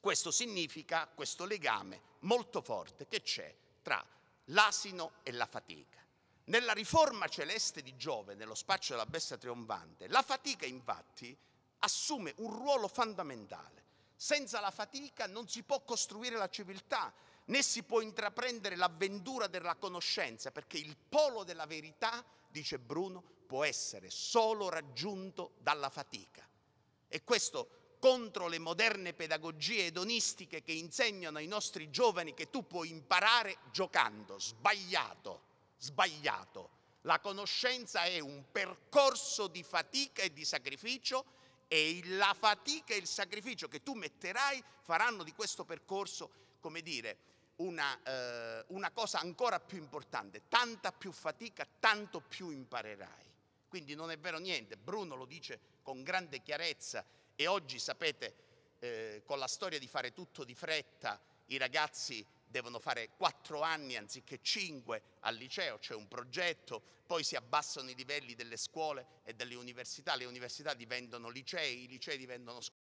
questo significa questo legame molto forte che c'è tra l'asino e la fatica. Nella riforma celeste di Giove, nello spaccio della bestia trionfante, la fatica infatti assume un ruolo fondamentale. Senza la fatica non si può costruire la civiltà, né si può intraprendere l'avventura della conoscenza, perché il polo della verità, dice Bruno, può essere solo raggiunto dalla fatica. E questo contro le moderne pedagogie edonistiche che insegnano ai nostri giovani che tu puoi imparare giocando, sbagliato sbagliato. La conoscenza è un percorso di fatica e di sacrificio e la fatica e il sacrificio che tu metterai faranno di questo percorso, come dire, una, eh, una cosa ancora più importante. Tanta più fatica, tanto più imparerai. Quindi non è vero niente, Bruno lo dice con grande chiarezza e oggi sapete eh, con la storia di fare tutto di fretta i ragazzi devono fare quattro anni anziché cinque al liceo, c'è un progetto, poi si abbassano i livelli delle scuole e delle università, le università diventano licei, i licei diventano scuole.